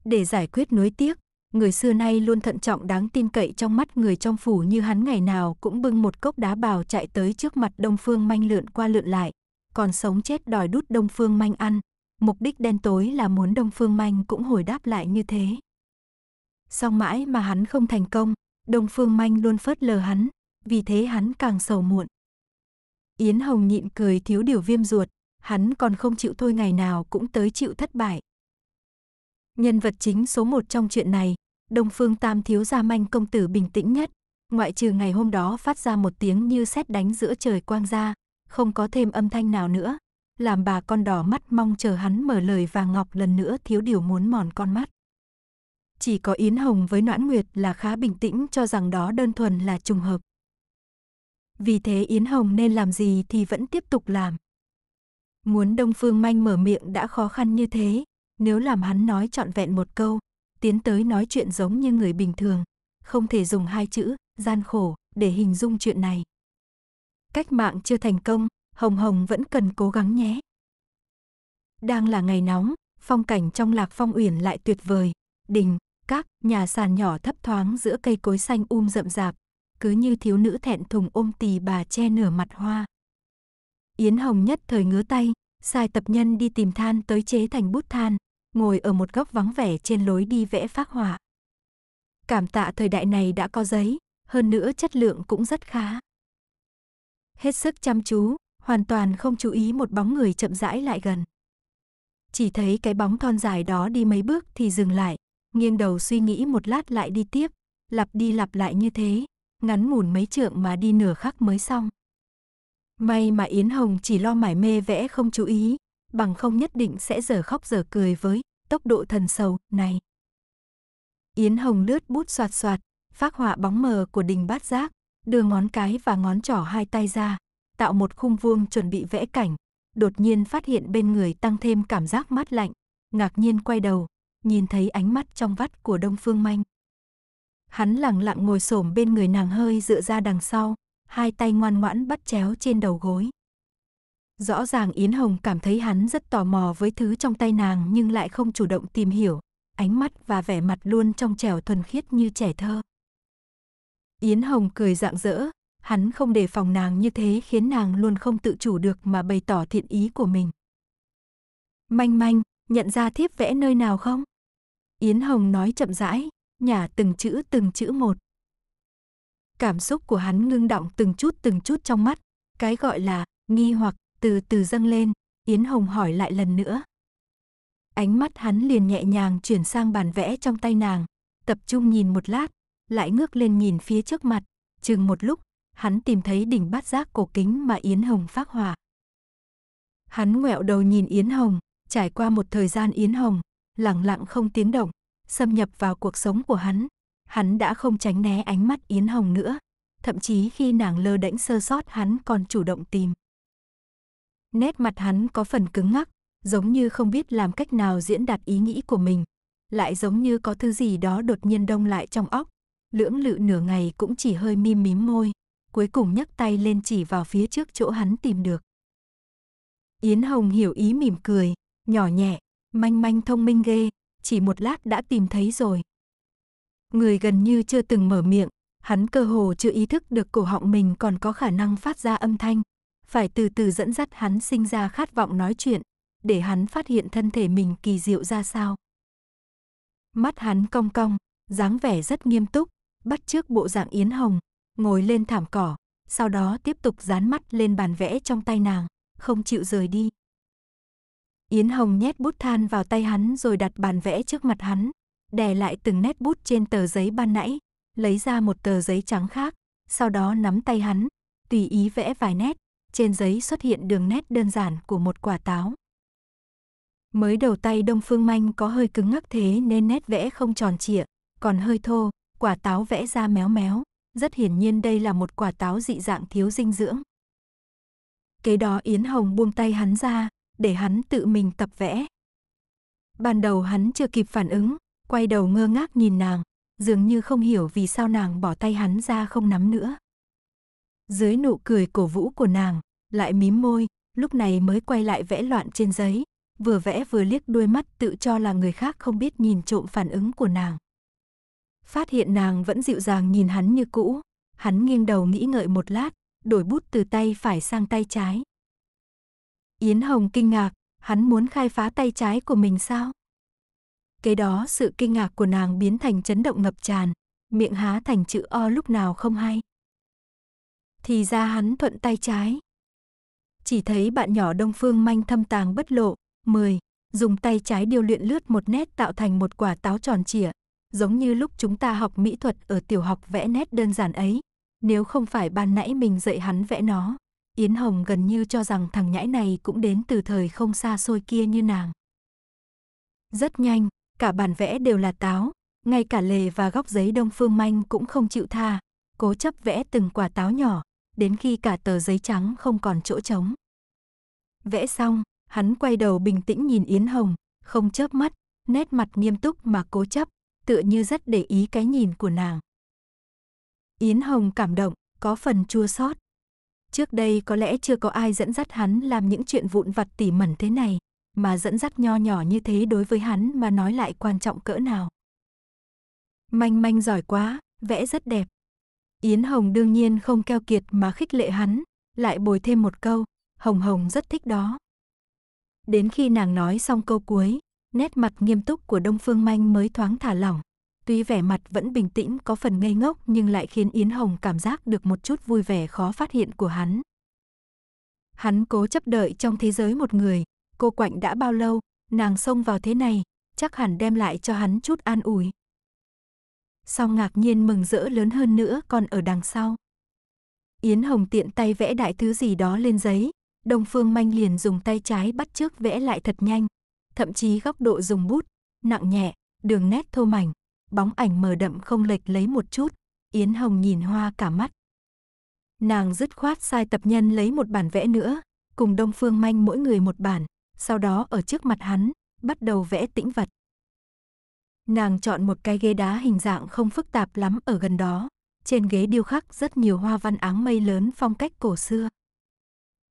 Để giải quyết nuối tiếc, người xưa nay luôn thận trọng đáng tin cậy trong mắt người trong phủ như hắn ngày nào cũng bưng một cốc đá bào chạy tới trước mặt Đông Phương Manh lượn qua lượn lại, còn sống chết đòi đút Đông Phương Manh ăn. Mục đích đen tối là muốn Đông Phương Manh cũng hồi đáp lại như thế. Song mãi mà hắn không thành công, Đông Phương Manh luôn phớt lờ hắn, vì thế hắn càng sầu muộn. Yến Hồng nhịn cười thiếu điều viêm ruột, hắn còn không chịu thôi ngày nào cũng tới chịu thất bại. Nhân vật chính số một trong chuyện này, Đông Phương Tam thiếu gia manh công tử bình tĩnh nhất, ngoại trừ ngày hôm đó phát ra một tiếng như sét đánh giữa trời quang ra, không có thêm âm thanh nào nữa, làm bà con đỏ mắt mong chờ hắn mở lời và ngọc lần nữa thiếu điều muốn mòn con mắt chỉ có Yến Hồng với Noãn Nguyệt là khá bình tĩnh cho rằng đó đơn thuần là trùng hợp. Vì thế Yến Hồng nên làm gì thì vẫn tiếp tục làm. Muốn Đông Phương Manh mở miệng đã khó khăn như thế, nếu làm hắn nói trọn vẹn một câu, tiến tới nói chuyện giống như người bình thường, không thể dùng hai chữ gian khổ để hình dung chuyện này. Cách mạng chưa thành công, Hồng Hồng vẫn cần cố gắng nhé. Đang là ngày nóng, phong cảnh trong Lạc Phong Uyển lại tuyệt vời, đình, các nhà sàn nhỏ thấp thoáng giữa cây cối xanh um rậm rạp, cứ như thiếu nữ thẹn thùng ôm tì bà che nửa mặt hoa. Yến Hồng nhất thời ngứa tay, sai tập nhân đi tìm than tới chế thành bút than, ngồi ở một góc vắng vẻ trên lối đi vẽ phác họa. Cảm tạ thời đại này đã có giấy, hơn nữa chất lượng cũng rất khá. Hết sức chăm chú, hoàn toàn không chú ý một bóng người chậm rãi lại gần. Chỉ thấy cái bóng thon dài đó đi mấy bước thì dừng lại, nghiêng đầu suy nghĩ một lát lại đi tiếp, lặp đi lặp lại như thế, ngắn ngủn mấy trượng mà đi nửa khắc mới xong. May mà Yến Hồng chỉ lo mải mê vẽ không chú ý, bằng không nhất định sẽ giờ khóc giờ cười với tốc độ thần sầu này. Yến Hồng lướt bút soạt soạt, phác họa bóng mờ của đình bát giác, đưa ngón cái và ngón trỏ hai tay ra, tạo một khung vuông chuẩn bị vẽ cảnh, đột nhiên phát hiện bên người tăng thêm cảm giác mát lạnh, ngạc nhiên quay đầu, nhìn thấy ánh mắt trong vắt của Đông Phương Manh. Hắn lặng lặng ngồi xổm bên người nàng hơi dựa ra đằng sau, hai tay ngoan ngoãn bắt chéo trên đầu gối. Rõ ràng Yến Hồng cảm thấy hắn rất tò mò với thứ trong tay nàng nhưng lại không chủ động tìm hiểu, ánh mắt và vẻ mặt luôn trong trẻo thuần khiết như trẻ thơ. Yến Hồng cười rạng rỡ, hắn không đề phòng nàng như thế khiến nàng luôn không tự chủ được mà bày tỏ thiện ý của mình. Manh manh, nhận ra thiếp vẽ nơi nào không? Yến Hồng nói chậm rãi, nhả từng chữ từng chữ một. Cảm xúc của hắn ngưng động từng chút từng chút trong mắt, cái gọi là nghi hoặc từ từ dâng lên, Yến Hồng hỏi lại lần nữa. Ánh mắt hắn liền nhẹ nhàng chuyển sang bàn vẽ trong tay nàng, tập trung nhìn một lát, lại ngước lên nhìn phía trước mặt, chừng một lúc, hắn tìm thấy đỉnh bát giác cổ kính mà Yến Hồng phát hỏa. Hắn ngoẹo đầu nhìn Yến Hồng, trải qua một thời gian Yến Hồng, lặng lặng không tiến động, xâm nhập vào cuộc sống của hắn. Hắn đã không tránh né ánh mắt Yến Hồng nữa, thậm chí khi nàng lơ đễnh sơ sót hắn còn chủ động tìm. Nét mặt hắn có phần cứng ngắc, giống như không biết làm cách nào diễn đạt ý nghĩ của mình, lại giống như có thứ gì đó đột nhiên đông lại trong óc, lưỡng lự nửa ngày cũng chỉ hơi mím mím môi, cuối cùng nhấc tay lên chỉ vào phía trước chỗ hắn tìm được. Yến Hồng hiểu ý mỉm cười, nhỏ nhẹ, Manh manh thông minh ghê, chỉ một lát đã tìm thấy rồi. Người gần như chưa từng mở miệng, hắn cơ hồ chưa ý thức được cổ họng mình còn có khả năng phát ra âm thanh. Phải từ từ dẫn dắt hắn sinh ra khát vọng nói chuyện, để hắn phát hiện thân thể mình kỳ diệu ra sao. Mắt hắn cong cong, dáng vẻ rất nghiêm túc, bắt trước bộ dạng yến hồng, ngồi lên thảm cỏ, sau đó tiếp tục dán mắt lên bàn vẽ trong tay nàng, không chịu rời đi. Yến Hồng nhét bút than vào tay hắn rồi đặt bàn vẽ trước mặt hắn, đè lại từng nét bút trên tờ giấy ban nãy, lấy ra một tờ giấy trắng khác, sau đó nắm tay hắn, tùy ý vẽ vài nét, trên giấy xuất hiện đường nét đơn giản của một quả táo. Mới đầu tay Đông Phương Manh có hơi cứng ngắc thế nên nét vẽ không tròn trịa, còn hơi thô, quả táo vẽ ra méo méo, rất hiển nhiên đây là một quả táo dị dạng thiếu dinh dưỡng. Kế đó Yến Hồng buông tay hắn ra, để hắn tự mình tập vẽ. Ban đầu hắn chưa kịp phản ứng, quay đầu ngơ ngác nhìn nàng, dường như không hiểu vì sao nàng bỏ tay hắn ra không nắm nữa. Dưới nụ cười cổ vũ của nàng, lại mím môi, lúc này mới quay lại vẽ loạn trên giấy, vừa vẽ vừa liếc đôi mắt tự cho là người khác không biết nhìn trộm phản ứng của nàng. Phát hiện nàng vẫn dịu dàng nhìn hắn như cũ, hắn nghiêng đầu nghĩ ngợi một lát, đổi bút từ tay phải sang tay trái, Yến Hồng kinh ngạc, hắn muốn khai phá tay trái của mình sao? Cái đó sự kinh ngạc của nàng biến thành chấn động ngập tràn, miệng há thành chữ O lúc nào không hay. Thì ra hắn thuận tay trái. Chỉ thấy bạn nhỏ Đông Phương manh thâm tàng bất lộ, 10, dùng tay trái điêu luyện lướt một nét tạo thành một quả táo tròn trịa, giống như lúc chúng ta học mỹ thuật ở tiểu học vẽ nét đơn giản ấy, nếu không phải ban nãy mình dạy hắn vẽ nó, Yến Hồng gần như cho rằng thằng nhãi này cũng đến từ thời không xa xôi kia như nàng. Rất nhanh, cả bản vẽ đều là táo, ngay cả lề và góc giấy đông phương manh cũng không chịu tha, cố chấp vẽ từng quả táo nhỏ, đến khi cả tờ giấy trắng không còn chỗ trống. Vẽ xong, hắn quay đầu bình tĩnh nhìn Yến Hồng, không chớp mắt, nét mặt nghiêm túc mà cố chấp, tựa như rất để ý cái nhìn của nàng. Yến Hồng cảm động, có phần chua xót. Trước đây có lẽ chưa có ai dẫn dắt hắn làm những chuyện vụn vặt tỉ mẩn thế này, mà dẫn dắt nho nhỏ như thế đối với hắn mà nói lại quan trọng cỡ nào. Manh manh giỏi quá, vẽ rất đẹp. Yến Hồng đương nhiên không keo kiệt mà khích lệ hắn, lại bồi thêm một câu, Hồng Hồng rất thích đó. Đến khi nàng nói xong câu cuối, nét mặt nghiêm túc của Đông Phương Manh mới thoáng thả lỏng. Tuy vẻ mặt vẫn bình tĩnh có phần ngây ngốc nhưng lại khiến Yến Hồng cảm giác được một chút vui vẻ khó phát hiện của hắn. Hắn cố chấp đợi trong thế giới một người, cô quạnh đã bao lâu, nàng xông vào thế này, chắc hẳn đem lại cho hắn chút an ủi. Sau ngạc nhiên mừng rỡ lớn hơn nữa còn ở đằng sau. Yến Hồng tiện tay vẽ đại thứ gì đó lên giấy, Đông Phương Manh liền dùng tay trái bắt trước vẽ lại thật nhanh, thậm chí góc độ dùng bút, nặng nhẹ, đường nét thô mảnh, bóng ảnh mờ đậm không lệch lấy một chút, Yến Hồng nhìn hoa cả mắt. Nàng dứt khoát sai tập nhân lấy một bản vẽ nữa, cùng Đông Phương Manh mỗi người một bản, sau đó ở trước mặt hắn, bắt đầu vẽ tĩnh vật. Nàng chọn một cái ghế đá hình dạng không phức tạp lắm ở gần đó, trên ghế điêu khắc rất nhiều hoa văn áng mây lớn phong cách cổ xưa.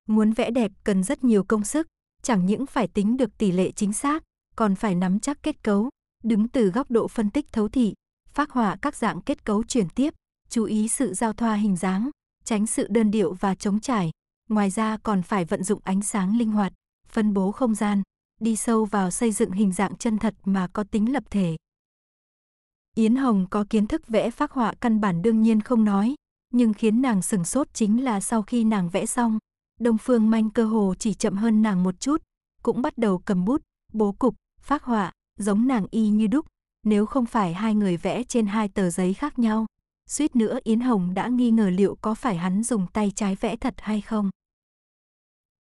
Muốn vẽ đẹp cần rất nhiều công sức, chẳng những phải tính được tỷ lệ chính xác, còn phải nắm chắc kết cấu, đứng từ góc độ phân tích thấu thị, phác họa các dạng kết cấu chuyển tiếp, chú ý sự giao thoa hình dáng, tránh sự đơn điệu và chống trải. Ngoài ra còn phải vận dụng ánh sáng linh hoạt, phân bố không gian, đi sâu vào xây dựng hình dạng chân thật mà có tính lập thể. Yến Hồng có kiến thức vẽ phác họa căn bản đương nhiên không nói, nhưng khiến nàng sừng sốt chính là sau khi nàng vẽ xong, Đông Phương Manh cơ hồ chỉ chậm hơn nàng một chút, cũng bắt đầu cầm bút, bố cục, phác họa, giống nàng y như đúc, nếu không phải hai người vẽ trên hai tờ giấy khác nhau. Suýt nữa Yến Hồng đã nghi ngờ liệu có phải hắn dùng tay trái vẽ thật hay không.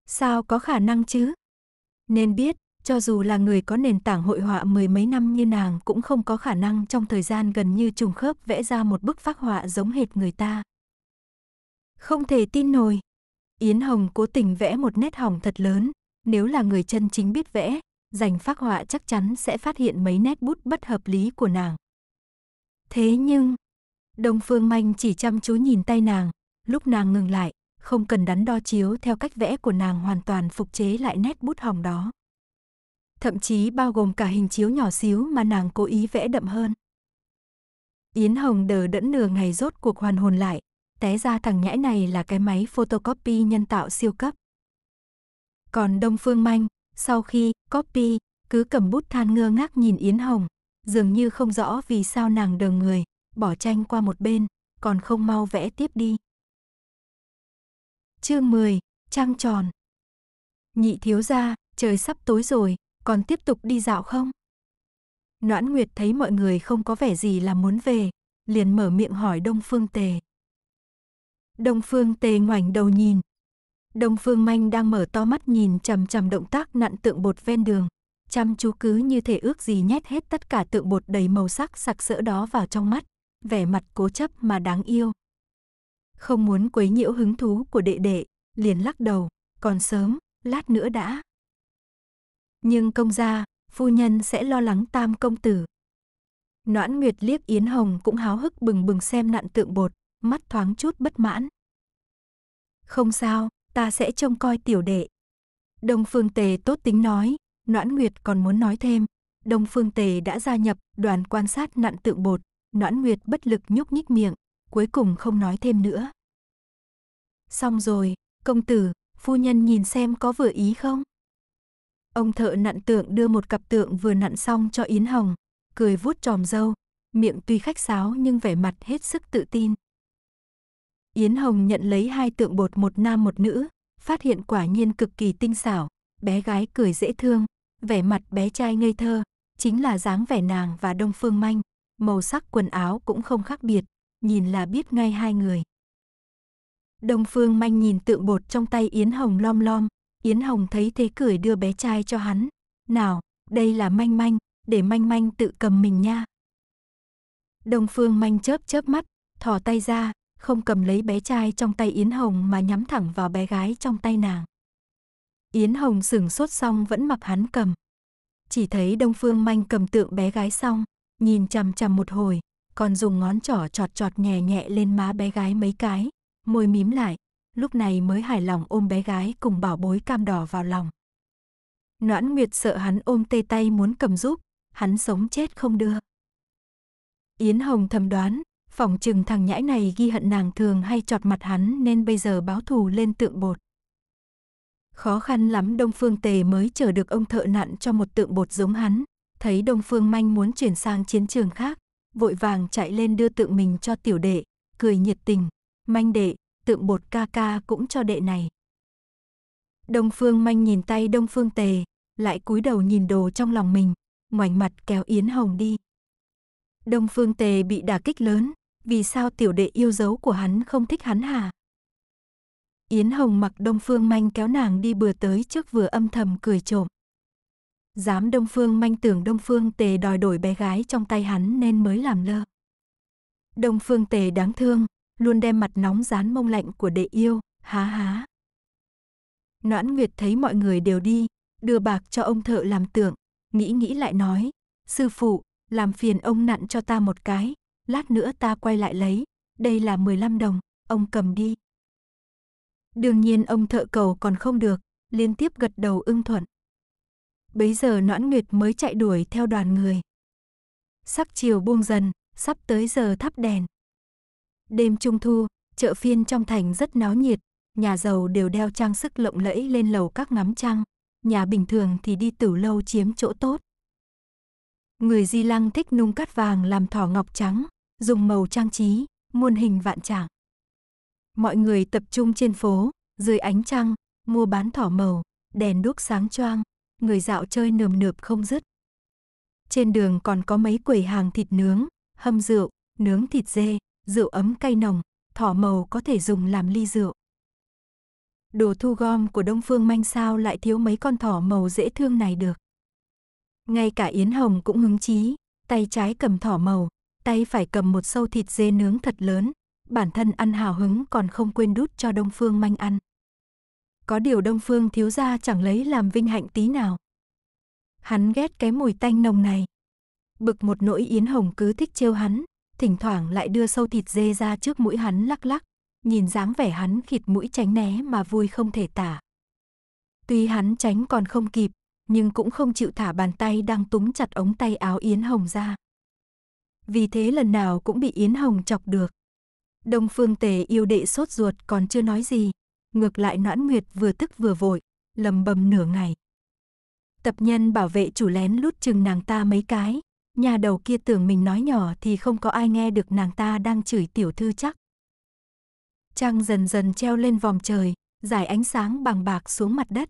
Sao có khả năng chứ? Nên biết, cho dù là người có nền tảng hội họa mười mấy năm như nàng cũng không có khả năng trong thời gian gần như trùng khớp vẽ ra một bức phác họa giống hệt người ta. Không thể tin nổi. Yến Hồng cố tình vẽ một nét hỏng thật lớn, nếu là người chân chính biết vẽ, dành phác họa chắc chắn sẽ phát hiện mấy nét bút bất hợp lý của nàng. Thế nhưng, Đông Phương Manh chỉ chăm chú nhìn tay nàng, lúc nàng ngừng lại, không cần đắn đo chiếu theo cách vẽ của nàng hoàn toàn phục chế lại nét bút hồng đó. Thậm chí bao gồm cả hình chiếu nhỏ xíu mà nàng cố ý vẽ đậm hơn. Yến Hồng đờ đẫn nửa ngày rốt cuộc hoàn hồn lại, té ra thằng nhãi này là cái máy photocopy nhân tạo siêu cấp. Còn Đông Phương Manh, sau khi, copy, cứ cầm bút than ngơ ngác nhìn Yến Hồng, dường như không rõ vì sao nàng đờ người, bỏ tranh qua một bên, còn không mau vẽ tiếp đi. Chương 10, trăng tròn. Nhị thiếu gia, trời sắp tối rồi, còn tiếp tục đi dạo không? Noãn Nguyệt thấy mọi người không có vẻ gì là muốn về, liền mở miệng hỏi Đông Phương Tề. Đông Phương Tề ngoảnh đầu nhìn, Đông Phương Manh đang mở to mắt nhìn chằm chằm động tác nặn tượng bột ven đường, chăm chú cứ như thể ước gì nhét hết tất cả tượng bột đầy màu sắc sặc sỡ đó vào trong mắt, vẻ mặt cố chấp mà đáng yêu. Không muốn quấy nhiễu hứng thú của đệ đệ, liền lắc đầu, còn sớm, lát nữa đã. Nhưng công gia, phu nhân sẽ lo lắng tam công tử. Noãn Nguyệt liếc Yến Hồng cũng háo hức bừng bừng xem nặn tượng bột, mắt thoáng chút bất mãn. Không sao, ta sẽ trông coi tiểu đệ. Đông Phương Tề tốt tính nói, Noãn Nguyệt còn muốn nói thêm. Đông Phương Tề đã gia nhập đoàn quan sát nặn tượng bột, Noãn Nguyệt bất lực nhúc nhích miệng, cuối cùng không nói thêm nữa. Xong rồi, công tử, phu nhân nhìn xem có vừa ý không? Ông thợ nặn tượng đưa một cặp tượng vừa nặn xong cho Yến Hồng, cười vuốt tròm dâu, miệng tuy khách sáo nhưng vẻ mặt hết sức tự tin. Yến Hồng nhận lấy hai tượng bột một nam một nữ, phát hiện quả nhiên cực kỳ tinh xảo, bé gái cười dễ thương, vẻ mặt bé trai ngây thơ, chính là dáng vẻ nàng và Đông Phương Manh, màu sắc quần áo cũng không khác biệt, nhìn là biết ngay hai người. Đông Phương Manh nhìn tượng bột trong tay Yến Hồng lom lom, Yến Hồng thấy thế cười đưa bé trai cho hắn, "Nào, đây là Manh Manh, để Manh Manh tự cầm mình nha." Đông Phương Manh chớp chớp mắt, thò tay ra, không cầm lấy bé trai trong tay Yến Hồng mà nhắm thẳng vào bé gái trong tay nàng. Yến Hồng sửng sốt xong vẫn mặc hắn cầm. Chỉ thấy Đông Phương Manh cầm tượng bé gái xong, nhìn chằm chằm một hồi, còn dùng ngón trỏ chọt chọt nhẹ nhẹ lên má bé gái mấy cái, môi mím lại, lúc này mới hài lòng ôm bé gái cùng bảo bối cam đỏ vào lòng. Noãn Nguyệt sợ hắn ôm tê tay muốn cầm giúp, hắn sống chết không đưa. Yến Hồng thầm đoán, Phỏng chừng thằng nhãi này ghi hận nàng thường hay chọt mặt hắn nên bây giờ báo thù lên tượng bột. Khó khăn lắm Đông Phương Tề mới chờ được ông thợ nặn cho một tượng bột giống hắn. Thấy Đông Phương Manh muốn chuyển sang chiến trường khác, vội vàng chạy lên đưa tượng mình cho tiểu đệ, cười nhiệt tình. Manh đệ, tượng bột ca ca cũng cho đệ này. Đông Phương Manh nhìn tay Đông Phương Tề, lại cúi đầu nhìn đồ trong lòng mình, ngoảnh mặt kéo Yến Hồng đi. Đông Phương Tề bị đả kích lớn, vì sao tiểu đệ yêu dấu của hắn không thích hắn hả? Yến Hồng mặc Đông Phương Manh kéo nàng đi bừa tới trước vừa âm thầm cười trộm. Dám Đông Phương Manh tưởng Đông Phương Tề đòi đổi bé gái trong tay hắn nên mới làm lơ. Đông Phương Tề đáng thương, luôn đem mặt nóng dán mông lạnh của đệ yêu, há há. Noãn Nguyệt thấy mọi người đều đi, đưa bạc cho ông thợ làm tượng, nghĩ nghĩ lại nói, sư phụ, làm phiền ông nặn cho ta một cái, lát nữa ta quay lại lấy, đây là 15 đồng, ông cầm đi. Đương nhiên ông thợ cầu còn không được, liên tiếp gật đầu ưng thuận. Bấy giờ Noãn Nguyệt mới chạy đuổi theo đoàn người. Sắc chiều buông dần, sắp tới giờ thắp đèn. Đêm trung thu, chợ phiên trong thành rất náo nhiệt, nhà giàu đều đeo trang sức lộng lẫy lên lầu các ngắm trăng, nhà bình thường thì đi tửu lâu chiếm chỗ tốt. Người Di Lăng thích nung cát vàng làm thỏ ngọc trắng, dùng màu trang trí, muôn hình vạn trạng. Mọi người tập trung trên phố, dưới ánh trăng, mua bán thỏ màu, đèn đuốc sáng choang, người dạo chơi nườm nượp không dứt. Trên đường còn có mấy quầy hàng thịt nướng, hâm rượu, nướng thịt dê, rượu ấm cay nồng, thỏ màu có thể dùng làm ly rượu. Đồ thu gom của Đông Phương Manh sao lại thiếu mấy con thỏ màu dễ thương này được. Ngay cả Yến Hồng cũng hứng chí, tay trái cầm thỏ màu, tay phải cầm một sâu thịt dê nướng thật lớn, bản thân ăn hào hứng còn không quên đút cho Đông Phương manh ăn. Có điều Đông Phương thiếu gia chẳng lấy làm vinh hạnh tí nào. Hắn ghét cái mùi tanh nồng này. Bực một nỗi yến hồng cứ thích trêu hắn, thỉnh thoảng lại đưa sâu thịt dê ra trước mũi hắn lắc lắc, nhìn dáng vẻ hắn khịt mũi tránh né mà vui không thể tả. Tuy hắn tránh còn không kịp, nhưng cũng không chịu thả bàn tay đang túm chặt ống tay áo Yến Hồng ra vì thế lần nào cũng bị Yến Hồng chọc được. Đông Phương Tề yêu đệ sốt ruột còn chưa nói gì, ngược lại Noãn Nguyệt vừa tức vừa vội, lầm bầm nửa ngày. Tập nhân bảo vệ chủ lén lút chừng nàng ta mấy cái, nhà đầu kia tưởng mình nói nhỏ thì không có ai nghe được nàng ta đang chửi tiểu thư chắc. Trăng dần dần treo lên vòng trời, giải ánh sáng bằng bạc xuống mặt đất.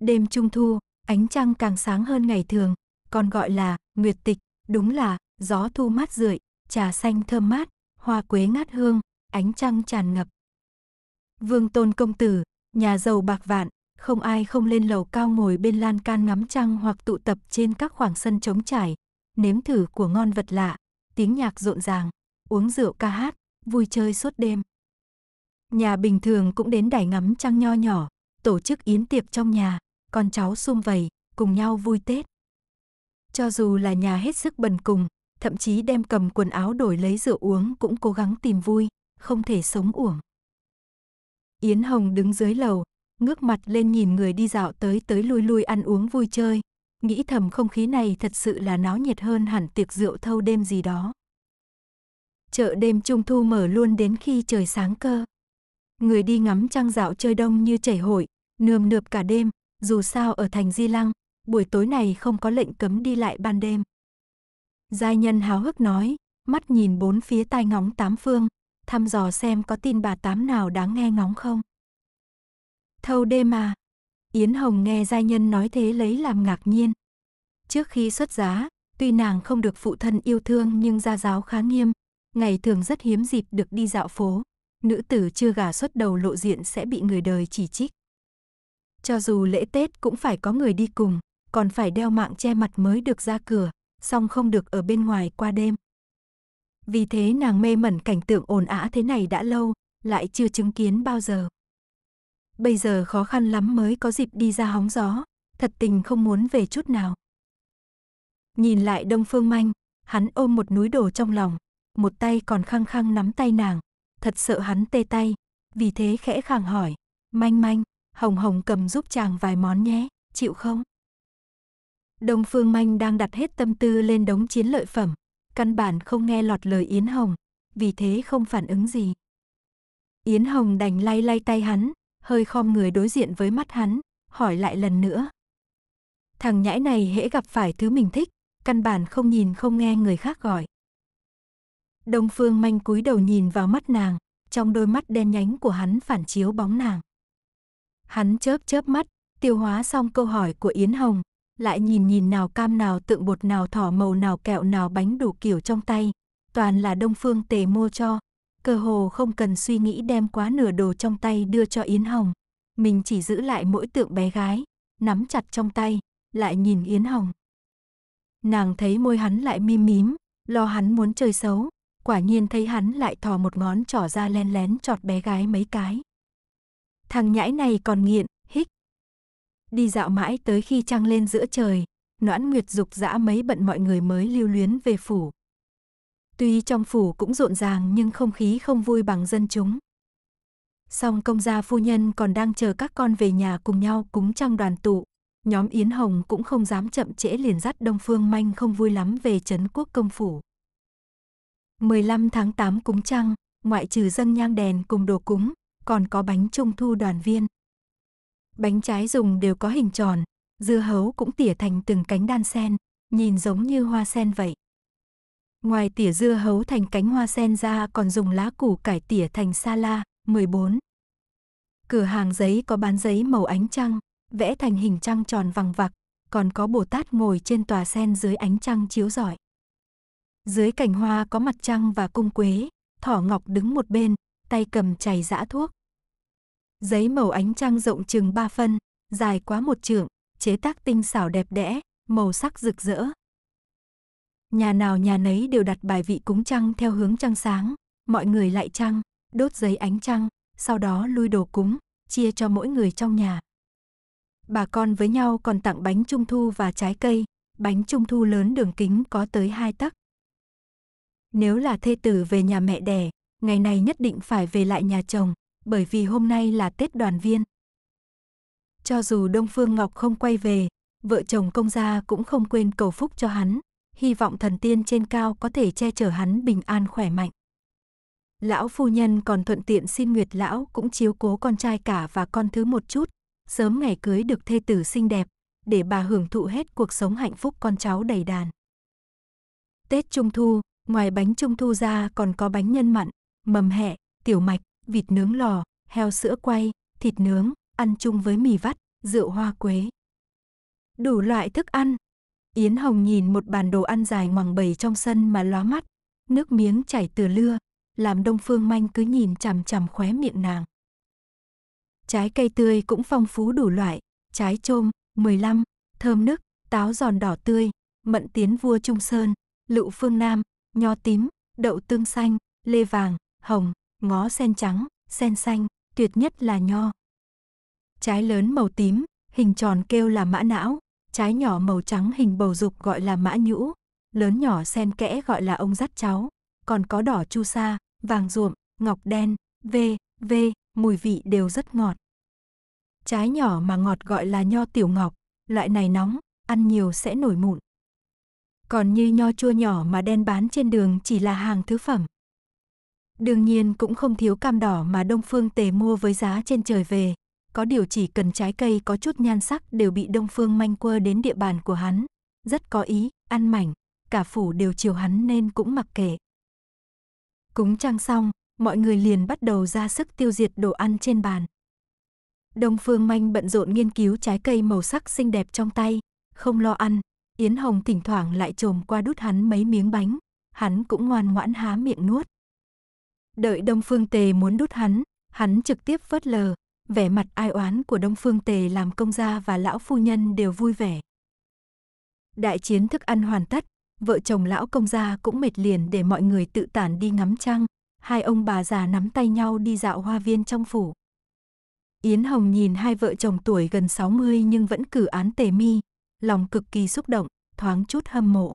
Đêm trung thu, ánh trăng càng sáng hơn ngày thường, còn gọi là nguyệt tịch, đúng là gió thu mát rượi, trà xanh thơm mát, hoa quế ngát hương, ánh trăng tràn ngập. Vương Tôn công tử, nhà giàu bạc vạn, không ai không lên lầu cao ngồi bên lan can ngắm trăng hoặc tụ tập trên các khoảng sân trống trải, nếm thử của ngon vật lạ, tiếng nhạc rộn ràng, uống rượu ca hát, vui chơi suốt đêm. Nhà bình thường cũng đến đài ngắm trăng nho nhỏ, tổ chức yến tiệc trong nhà, con cháu sum vầy, cùng nhau vui Tết. Cho dù là nhà hết sức bần cùng, thậm chí đem cầm quần áo đổi lấy rượu uống cũng cố gắng tìm vui, không thể sống uổng. Yến Hồng đứng dưới lầu, ngước mặt lên nhìn người đi dạo tới tới lui lui ăn uống vui chơi, nghĩ thầm không khí này thật sự là náo nhiệt hơn hẳn tiệc rượu thâu đêm gì đó. Chợ đêm trung thu mở luôn đến khi trời sáng cơ. Người đi ngắm trăng dạo chơi đông như chảy hội, nườm nượp cả đêm, dù sao ở thành Di Lăng, buổi tối này không có lệnh cấm đi lại ban đêm. Giai nhân háo hức nói, mắt nhìn bốn phía tai ngóng tám phương, thăm dò xem có tin bà tám nào đáng nghe ngóng không. Thâu đêm mà. Yến Hồng nghe giai nhân nói thế lấy làm ngạc nhiên. Trước khi xuất giá, tuy nàng không được phụ thân yêu thương nhưng gia giáo khá nghiêm, ngày thường rất hiếm dịp được đi dạo phố. Nữ tử chưa gả xuất đầu lộ diện sẽ bị người đời chỉ trích. Cho dù lễ Tết cũng phải có người đi cùng, còn phải đeo mạng che mặt mới được ra cửa, song không được ở bên ngoài qua đêm. Vì thế nàng mê mẩn cảnh tượng ồn ả thế này đã lâu, lại chưa chứng kiến bao giờ. Bây giờ khó khăn lắm mới có dịp đi ra hóng gió, thật tình không muốn về chút nào. Nhìn lại Đông Phương Manh, hắn ôm một núi đồ trong lòng, một tay còn khăng khăng nắm tay nàng, thật sợ hắn tê tay, vì thế khẽ khàng hỏi, "Manh Manh, Hồng Hồng cầm giúp chàng vài món nhé, chịu không?" Đông Phương Manh đang đặt hết tâm tư lên đống chiến lợi phẩm, căn bản không nghe lọt lời Yến Hồng, vì thế không phản ứng gì. Yến Hồng đành lay lay tay hắn, hơi khom người đối diện với mắt hắn, hỏi lại lần nữa. Thằng nhãi này hễ gặp phải thứ mình thích, căn bản không nhìn không nghe người khác gọi. Đông Phương Manh cúi đầu nhìn vào mắt nàng, trong đôi mắt đen nhánh của hắn phản chiếu bóng nàng. Hắn chớp chớp mắt, tiêu hóa xong câu hỏi của Yến Hồng, lại nhìn nhìn nào cam nào tượng bột nào thỏ màu nào kẹo nào bánh đủ kiểu trong tay, toàn là đông phương tề mua cho. Cơ hồ không cần suy nghĩ đem quá nửa đồ trong tay đưa cho Yến Hồng. Mình chỉ giữ lại mỗi tượng bé gái, nắm chặt trong tay, lại nhìn Yến Hồng. Nàng thấy môi hắn lại mím mím, lo hắn muốn chơi xấu, quả nhiên thấy hắn lại thò một ngón trỏ ra len lén chọt bé gái mấy cái. Thằng nhãi này còn nghiện, đi dạo mãi tới khi trăng lên giữa trời, noãn nguyệt dục dã mấy bận mọi người mới lưu luyến về phủ. Tuy trong phủ cũng rộn ràng nhưng không khí không vui bằng dân chúng. Song công gia phu nhân còn đang chờ các con về nhà cùng nhau cúng trăng đoàn tụ. Nhóm Yến Hồng cũng không dám chậm trễ liền dắt Đông Phương Manh không vui lắm về Trấn Quốc Công Phủ. 15 tháng 8 cúng trăng, ngoại trừ dân nhang đèn cùng đồ cúng, còn có bánh trung thu đoàn viên, Bánh trái dùng đều có hình tròn, dưa hấu cũng tỉa thành từng cánh đan sen, nhìn giống như hoa sen vậy. Ngoài tỉa dưa hấu thành cánh hoa sen ra còn dùng lá củ cải tỉa thành sa la, 14. Cửa hàng giấy có bán giấy màu ánh trăng, vẽ thành hình trăng tròn vằng vặc, còn có Bồ Tát ngồi trên tòa sen dưới ánh trăng chiếu rọi. Dưới cành hoa có mặt trăng và cung quế, thỏ ngọc đứng một bên, tay cầm chày dã thuốc, Giấy màu ánh trăng rộng chừng 3 phân, dài quá một trượng, chế tác tinh xảo đẹp đẽ, màu sắc rực rỡ. Nhà nào nhà nấy đều đặt bài vị cúng trăng theo hướng trăng sáng, mọi người lại trăng, đốt giấy ánh trăng, sau đó lui đồ cúng, chia cho mỗi người trong nhà. Bà con với nhau còn tặng bánh trung thu và trái cây, bánh trung thu lớn đường kính có tới hai tấc. Nếu là thê tử về nhà mẹ đẻ, ngày này nhất định phải về lại nhà chồng, bởi vì hôm nay là Tết đoàn viên. Cho dù Đông Phương Ngọc không quay về, vợ chồng công gia cũng không quên cầu phúc cho hắn, hy vọng thần tiên trên cao có thể che chở hắn bình an khỏe mạnh. Lão phu nhân còn thuận tiện xin Nguyệt lão cũng chiếu cố con trai cả và con thứ một chút, sớm ngày cưới được thê tử xinh đẹp, để bà hưởng thụ hết cuộc sống hạnh phúc con cháu đầy đàn. Tết Trung Thu, ngoài bánh Trung Thu ra còn có bánh nhân mặn, mầm hẹ, tiểu mạch, vịt nướng lò, heo sữa quay, thịt nướng, ăn chung với mì vắt, rượu hoa quế. Đủ loại thức ăn. Yến Hồng nhìn một bàn đồ ăn dài ngoằng bầy trong sân mà lóa mắt, nước miếng chảy từ lưa, làm Đông Phương Manh cứ nhìn chằm chằm khóe miệng nàng. Trái cây tươi cũng phong phú đủ loại, trái trôm, 15, thơm nức, táo giòn đỏ tươi, mận tiến vua trung sơn, lựu phương nam, nho tím, đậu tương xanh, lê vàng, hồng, ngó sen trắng, sen xanh, tuyệt nhất là nho. Trái lớn màu tím, hình tròn kêu là mã não, trái nhỏ màu trắng hình bầu dục gọi là mã nhũ, lớn nhỏ sen kẽ gọi là ông dắt cháu, còn có đỏ chu sa, vàng ruộm, ngọc đen, v, v, mùi vị đều rất ngọt. Trái nhỏ mà ngọt gọi là nho tiểu ngọc, loại này nóng, ăn nhiều sẽ nổi mụn. Còn như nho chua nhỏ mà đen bán trên đường chỉ là hàng thứ phẩm. Đương nhiên cũng không thiếu cam đỏ mà Đông Phương Tề mua với giá trên trời về. Có điều chỉ cần trái cây có chút nhan sắc đều bị Đông Phương manh quơ đến địa bàn của hắn. Rất có ý, ăn mảnh, cả phủ đều chiều hắn nên cũng mặc kệ. Cúng trăng xong, mọi người liền bắt đầu ra sức tiêu diệt đồ ăn trên bàn. Đông Phương Manh bận rộn nghiên cứu trái cây màu sắc xinh đẹp trong tay, không lo ăn, Yến Hồng thỉnh thoảng lại trồm qua đút hắn mấy miếng bánh, hắn cũng ngoan ngoãn há miệng nuốt. Đợi Đông Phương Tề muốn đút hắn, hắn trực tiếp phớt lờ, vẻ mặt ai oán của Đông Phương Tề làm công gia và lão phu nhân đều vui vẻ. Đại chiến thức ăn hoàn tất, vợ chồng lão công gia cũng mệt liền để mọi người tự tản đi ngắm trăng, hai ông bà già nắm tay nhau đi dạo hoa viên trong phủ. Yến Hồng nhìn hai vợ chồng tuổi gần 60 nhưng vẫn cử án tề mi, lòng cực kỳ xúc động, thoáng chút hâm mộ.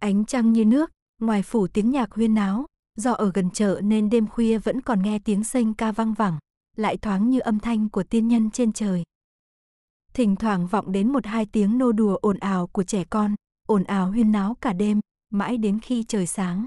Ánh trăng như nước, ngoài phủ tiếng nhạc huyên náo, Do ở gần chợ nên đêm khuya vẫn còn nghe tiếng sênh ca vang vẳng, lại thoáng như âm thanh của tiên nhân trên trời. Thỉnh thoảng vọng đến một hai tiếng nô đùa ồn ào của trẻ con, ồn ào huyên náo cả đêm, mãi đến khi trời sáng.